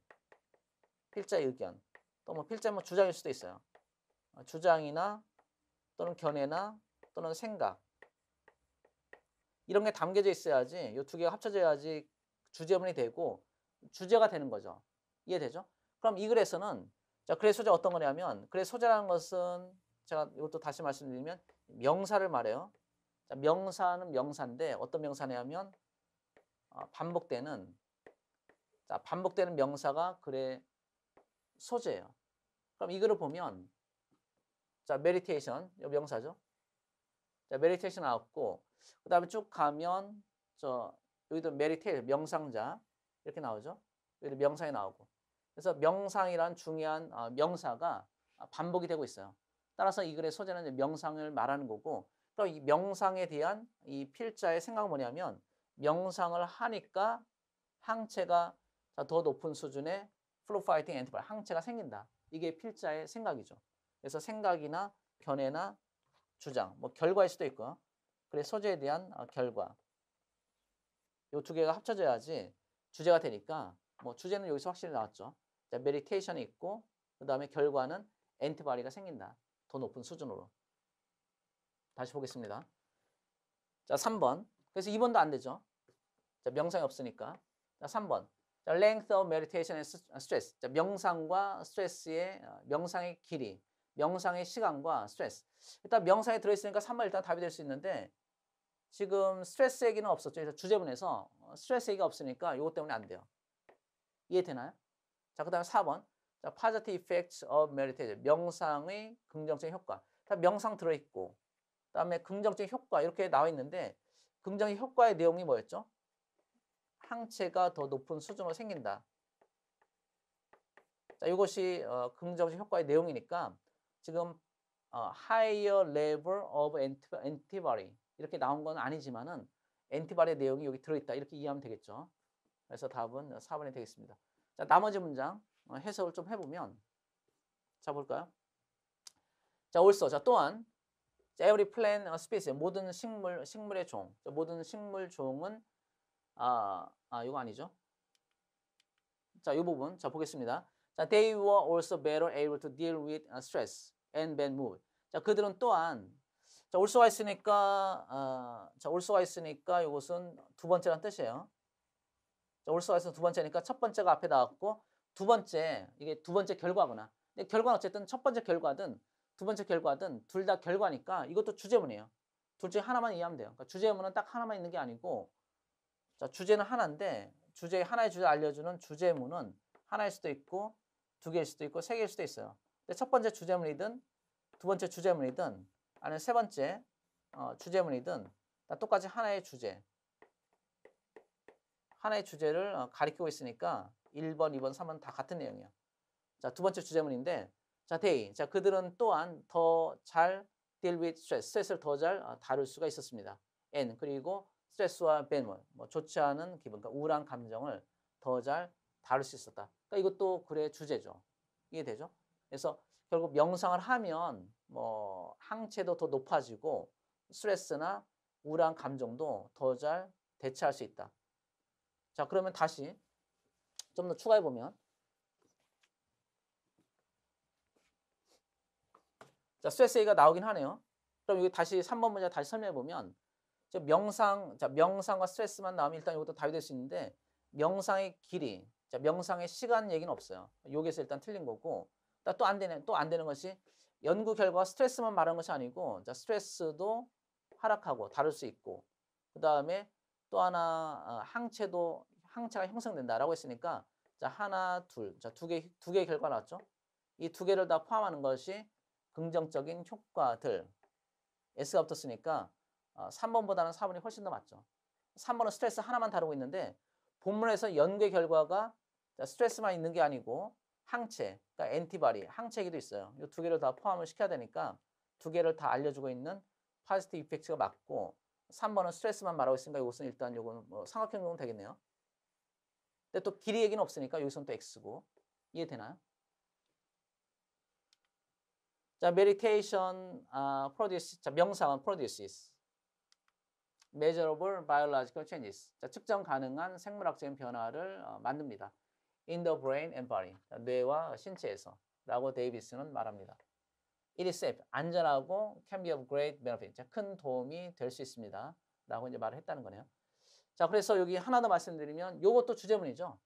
필자의 의견 또 뭐필자뭐 주장일 수도 있어요. 어, 주장이나 또는 견해나 또는 생각 이런 게 담겨져 있어야지 이 두 개가 합쳐져야지 주제문이 되고 주제가 되는 거죠. 이해되죠? 그럼 이 글에서는 자 글의 소재 어떤 거냐면 글의 소재라는 것은 제가 이것도 다시 말씀드리면 명사를 말해요. 자, 명사는 명사인데 어떤 명사냐면 어, 반복되는 자, 반복되는 명사가 글의 소재예요. 그럼 이거를 보면 자, 메디테이션, 이 명사죠. 자, 메디테이션 나왔고 그다음에 쭉 가면 저 여기도 메디테이션 명상자 이렇게 나오죠. 여기도 명상이 나오고. 그래서 명상이란 중요한 어, 명사가 반복이 되고 있어요. 따라서 이 글의 소재는 명상을 말하는 거고 그이 명상에 대한 이 필자의 생각은 뭐냐면 명상을 하니까 항체가 더 높은 수준의 플로파이팅 엔티바이 항체가 생긴다. 이게 필자의 생각이죠. 그래서 생각이나 견해나 주장, 뭐 결과일 수도 있고요. 그래 소재에 대한 어, 결과. 이 두 개가 합쳐져야지 주제가 되니까 뭐 주제는 여기서 확실히 나왔죠. 자, 메리테이션이 있고 그다음에 결과는 엔티바리가 생긴다. 더 높은 수준으로. 다시 보겠습니다. 자, 3번. 그래서 2번도 안 되죠. 자, 명상이 없으니까. 자, 3번. 자, length of meditation and uh, stress. 자, 명상과 스트레스의 어, 명상의 길이, 명상의 시간과 스트레스. 일단 명상에 들어 있으니까 3번 일단 답이 될 수 있는데 지금 스트레스 얘기는 없었죠. 그래서 주제문에서 스트레스 어, 얘기가 없으니까 이것 때문에 안 돼요. 이해되나요? 자, 그다음에 4번. 자, positive effects of meditation. 명상의 긍정적인 효과. 자, 명상 들어 있고 그다음에 긍정적인 효과 이렇게 나와 있는데 긍정의 효과의 내용이 뭐였죠? 항체가 더 높은 수준으로 생긴다. 자, 이것이 어, 긍정적 효과의 내용이니까 지금 어, higher level of antibody 이렇게 나온 건 아니지만은 엔티바리의 내용이 여기 들어있다 이렇게 이해하면 되겠죠. 그래서 답은 4번이 되겠습니다. 자, 나머지 문장 어, 해석을 좀 해보면 자 볼까요? 자, a l 자 또한 every plant species 모든 식물 식물의 종 모든 식물 종은 아, 아 이거 아니죠? 자, 이 부분 자 보겠습니다. 자, they were also better able to deal with 아, stress and bad mood. 자, 그들은 또한 자, 올소가 있으니까 어, 자, 올소가 있으니까 이것은 두 번째란 뜻이에요. 자, 올소가 있으면 두 번째니까 첫 번째가 앞에 나왔고 두 번째 이게 두 번째 결과구나. 근데 결과는 어쨌든 첫 번째 결과든 두 번째 결과든 둘 다 결과니까 이것도 주제문이에요. 둘 중에 하나만 이해하면 돼요. 그러니까 주제문은 딱 하나만 있는 게 아니고 자, 주제는 하나인데 주제 하나의 주제 알려주는 주제문은 하나일 수도 있고 두 개일 수도 있고 세 개일 수도 있어요. 근데 첫 번째 주제문이든 두 번째 주제문이든 아니면 세 번째 어, 주제문이든 똑같이 하나의 주제 하나의 주제를 어, 가리키고 있으니까 1번, 2번, 3번 다 같은 내용이에요. 자, 두 번째 주제문인데 자, 데이. 자, 그들은 또한 더 잘 deal with stress, 스트레스를 더잘 어, 다룰 수가 있었습니다. N 그리고 스트레스와 밴월, 뭐 좋지 않은 기분, 그러니까 우울한 감정을 더 잘 다룰 수 있었다. 그러니까 이것도 글의 주제죠. 이해되죠? 그래서 결국 명상을 하면 뭐 항체도 더 높아지고 스트레스나 우울한 감정도 더 잘 대체할 수 있다. 자, 그러면 다시 좀 더 추가해 보면 자, 스트레스 얘기가 나오긴 하네요. 그럼 여기 다시 3번 문제 다시 설명해 보면 명상, 자, 명상과 스트레스만 나오면 일단 이것도 답이 될 수 있는데 명상의 길이, 자, 명상의 시간 얘기는 없어요. 여기서 일단 틀린 거고 또 안 되는 또 안 되는 것이 연구 결과 스트레스만 말한 것이 아니고 자, 스트레스도 하락하고 다룰 수 있고 그 다음에 또 하나 어, 항체도 항체가 형성된다라고 했으니까 자, 하나, 둘, 자, 두 개, 두 개의 결과 나왔죠? 이 두 개를 다 포함하는 것이 긍정적인 효과들 S가 붙었으니까 3번보다는 어, 4번이 훨씬 더 맞죠. 3번은 스트레스 하나만 다루고 있는데 본문에서 연구 결과가 스트레스만 있는 게 아니고 항체, 그러니까 엔티바리, 항체기도 있어요. 이 두 개를 다 포함을 시켜야 되니까 두 개를 다 알려주고 있는 파지티브 이펙트가 맞고 3번은 스트레스만 말하고 있으니까 이것은 일단 이건 뭐 삼각형용은 되겠네요. 근데 또 길이 얘기는 없으니까 여기서는 또 X고 이해되나요? 자, 메 e d 이션 아, 프로듀 d u 자, 명상은프로듀 d u measurable biological changes. 자, 측정 가능한 생물학적인 변화를 어, 만듭니다. In the brain and body. 뇌와 신체에서. 라고 데이비스는 말합니다. It is safe. 안전하고 can be of great benefit. 자, 큰 도움이 될 수 있습니다. 라고 이제 말을 했다는 거네요. 자, 그래서 여기 하나 더 말씀드리면 이것도 주제문이죠.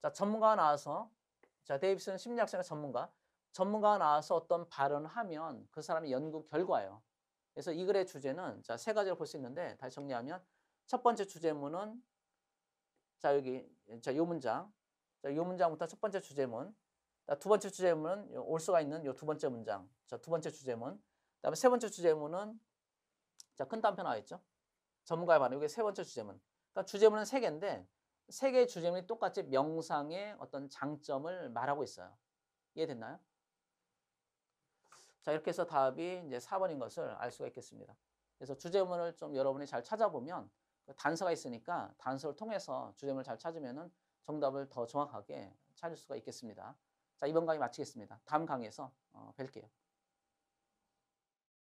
자, 전문가가 나와서 자, 데이비스는 심리학생의 전문가. 전문가가 나와서 어떤 발언을 하면 그 사람의 연구 결과예요. 그래서 이 글의 주제는 자, 세 가지로 볼수 있는데 다시 정리하면 첫 번째 주제문은 자, 여기 자, 요 문장. 자, 요 문장부터 첫 번째 주제문. 두 번째 주제문은 올 수가 있는 요 두 번째 문장. 자, 두 번째 주제문. 그다음에 세 번째 주제문은 자, 큰 단편 나와 있죠. 전문가의 반응. 이게 세 번째 주제문. 그러니까 주제문은 세 개인데 세 개의 주제문이 똑같이 명상의 어떤 장점을 말하고 있어요. 이해됐나요? 자, 이렇게 해서 답이 이제 4번인 것을 알 수가 있겠습니다. 그래서 주제문을 좀 여러분이 잘 찾아보면 그 단서가 있으니까 단서를 통해서 주제문을 잘 찾으면 정답을 더 정확하게 찾을 수가 있겠습니다. 자, 이번 강의 마치겠습니다. 다음 강의에서 어, 뵐게요.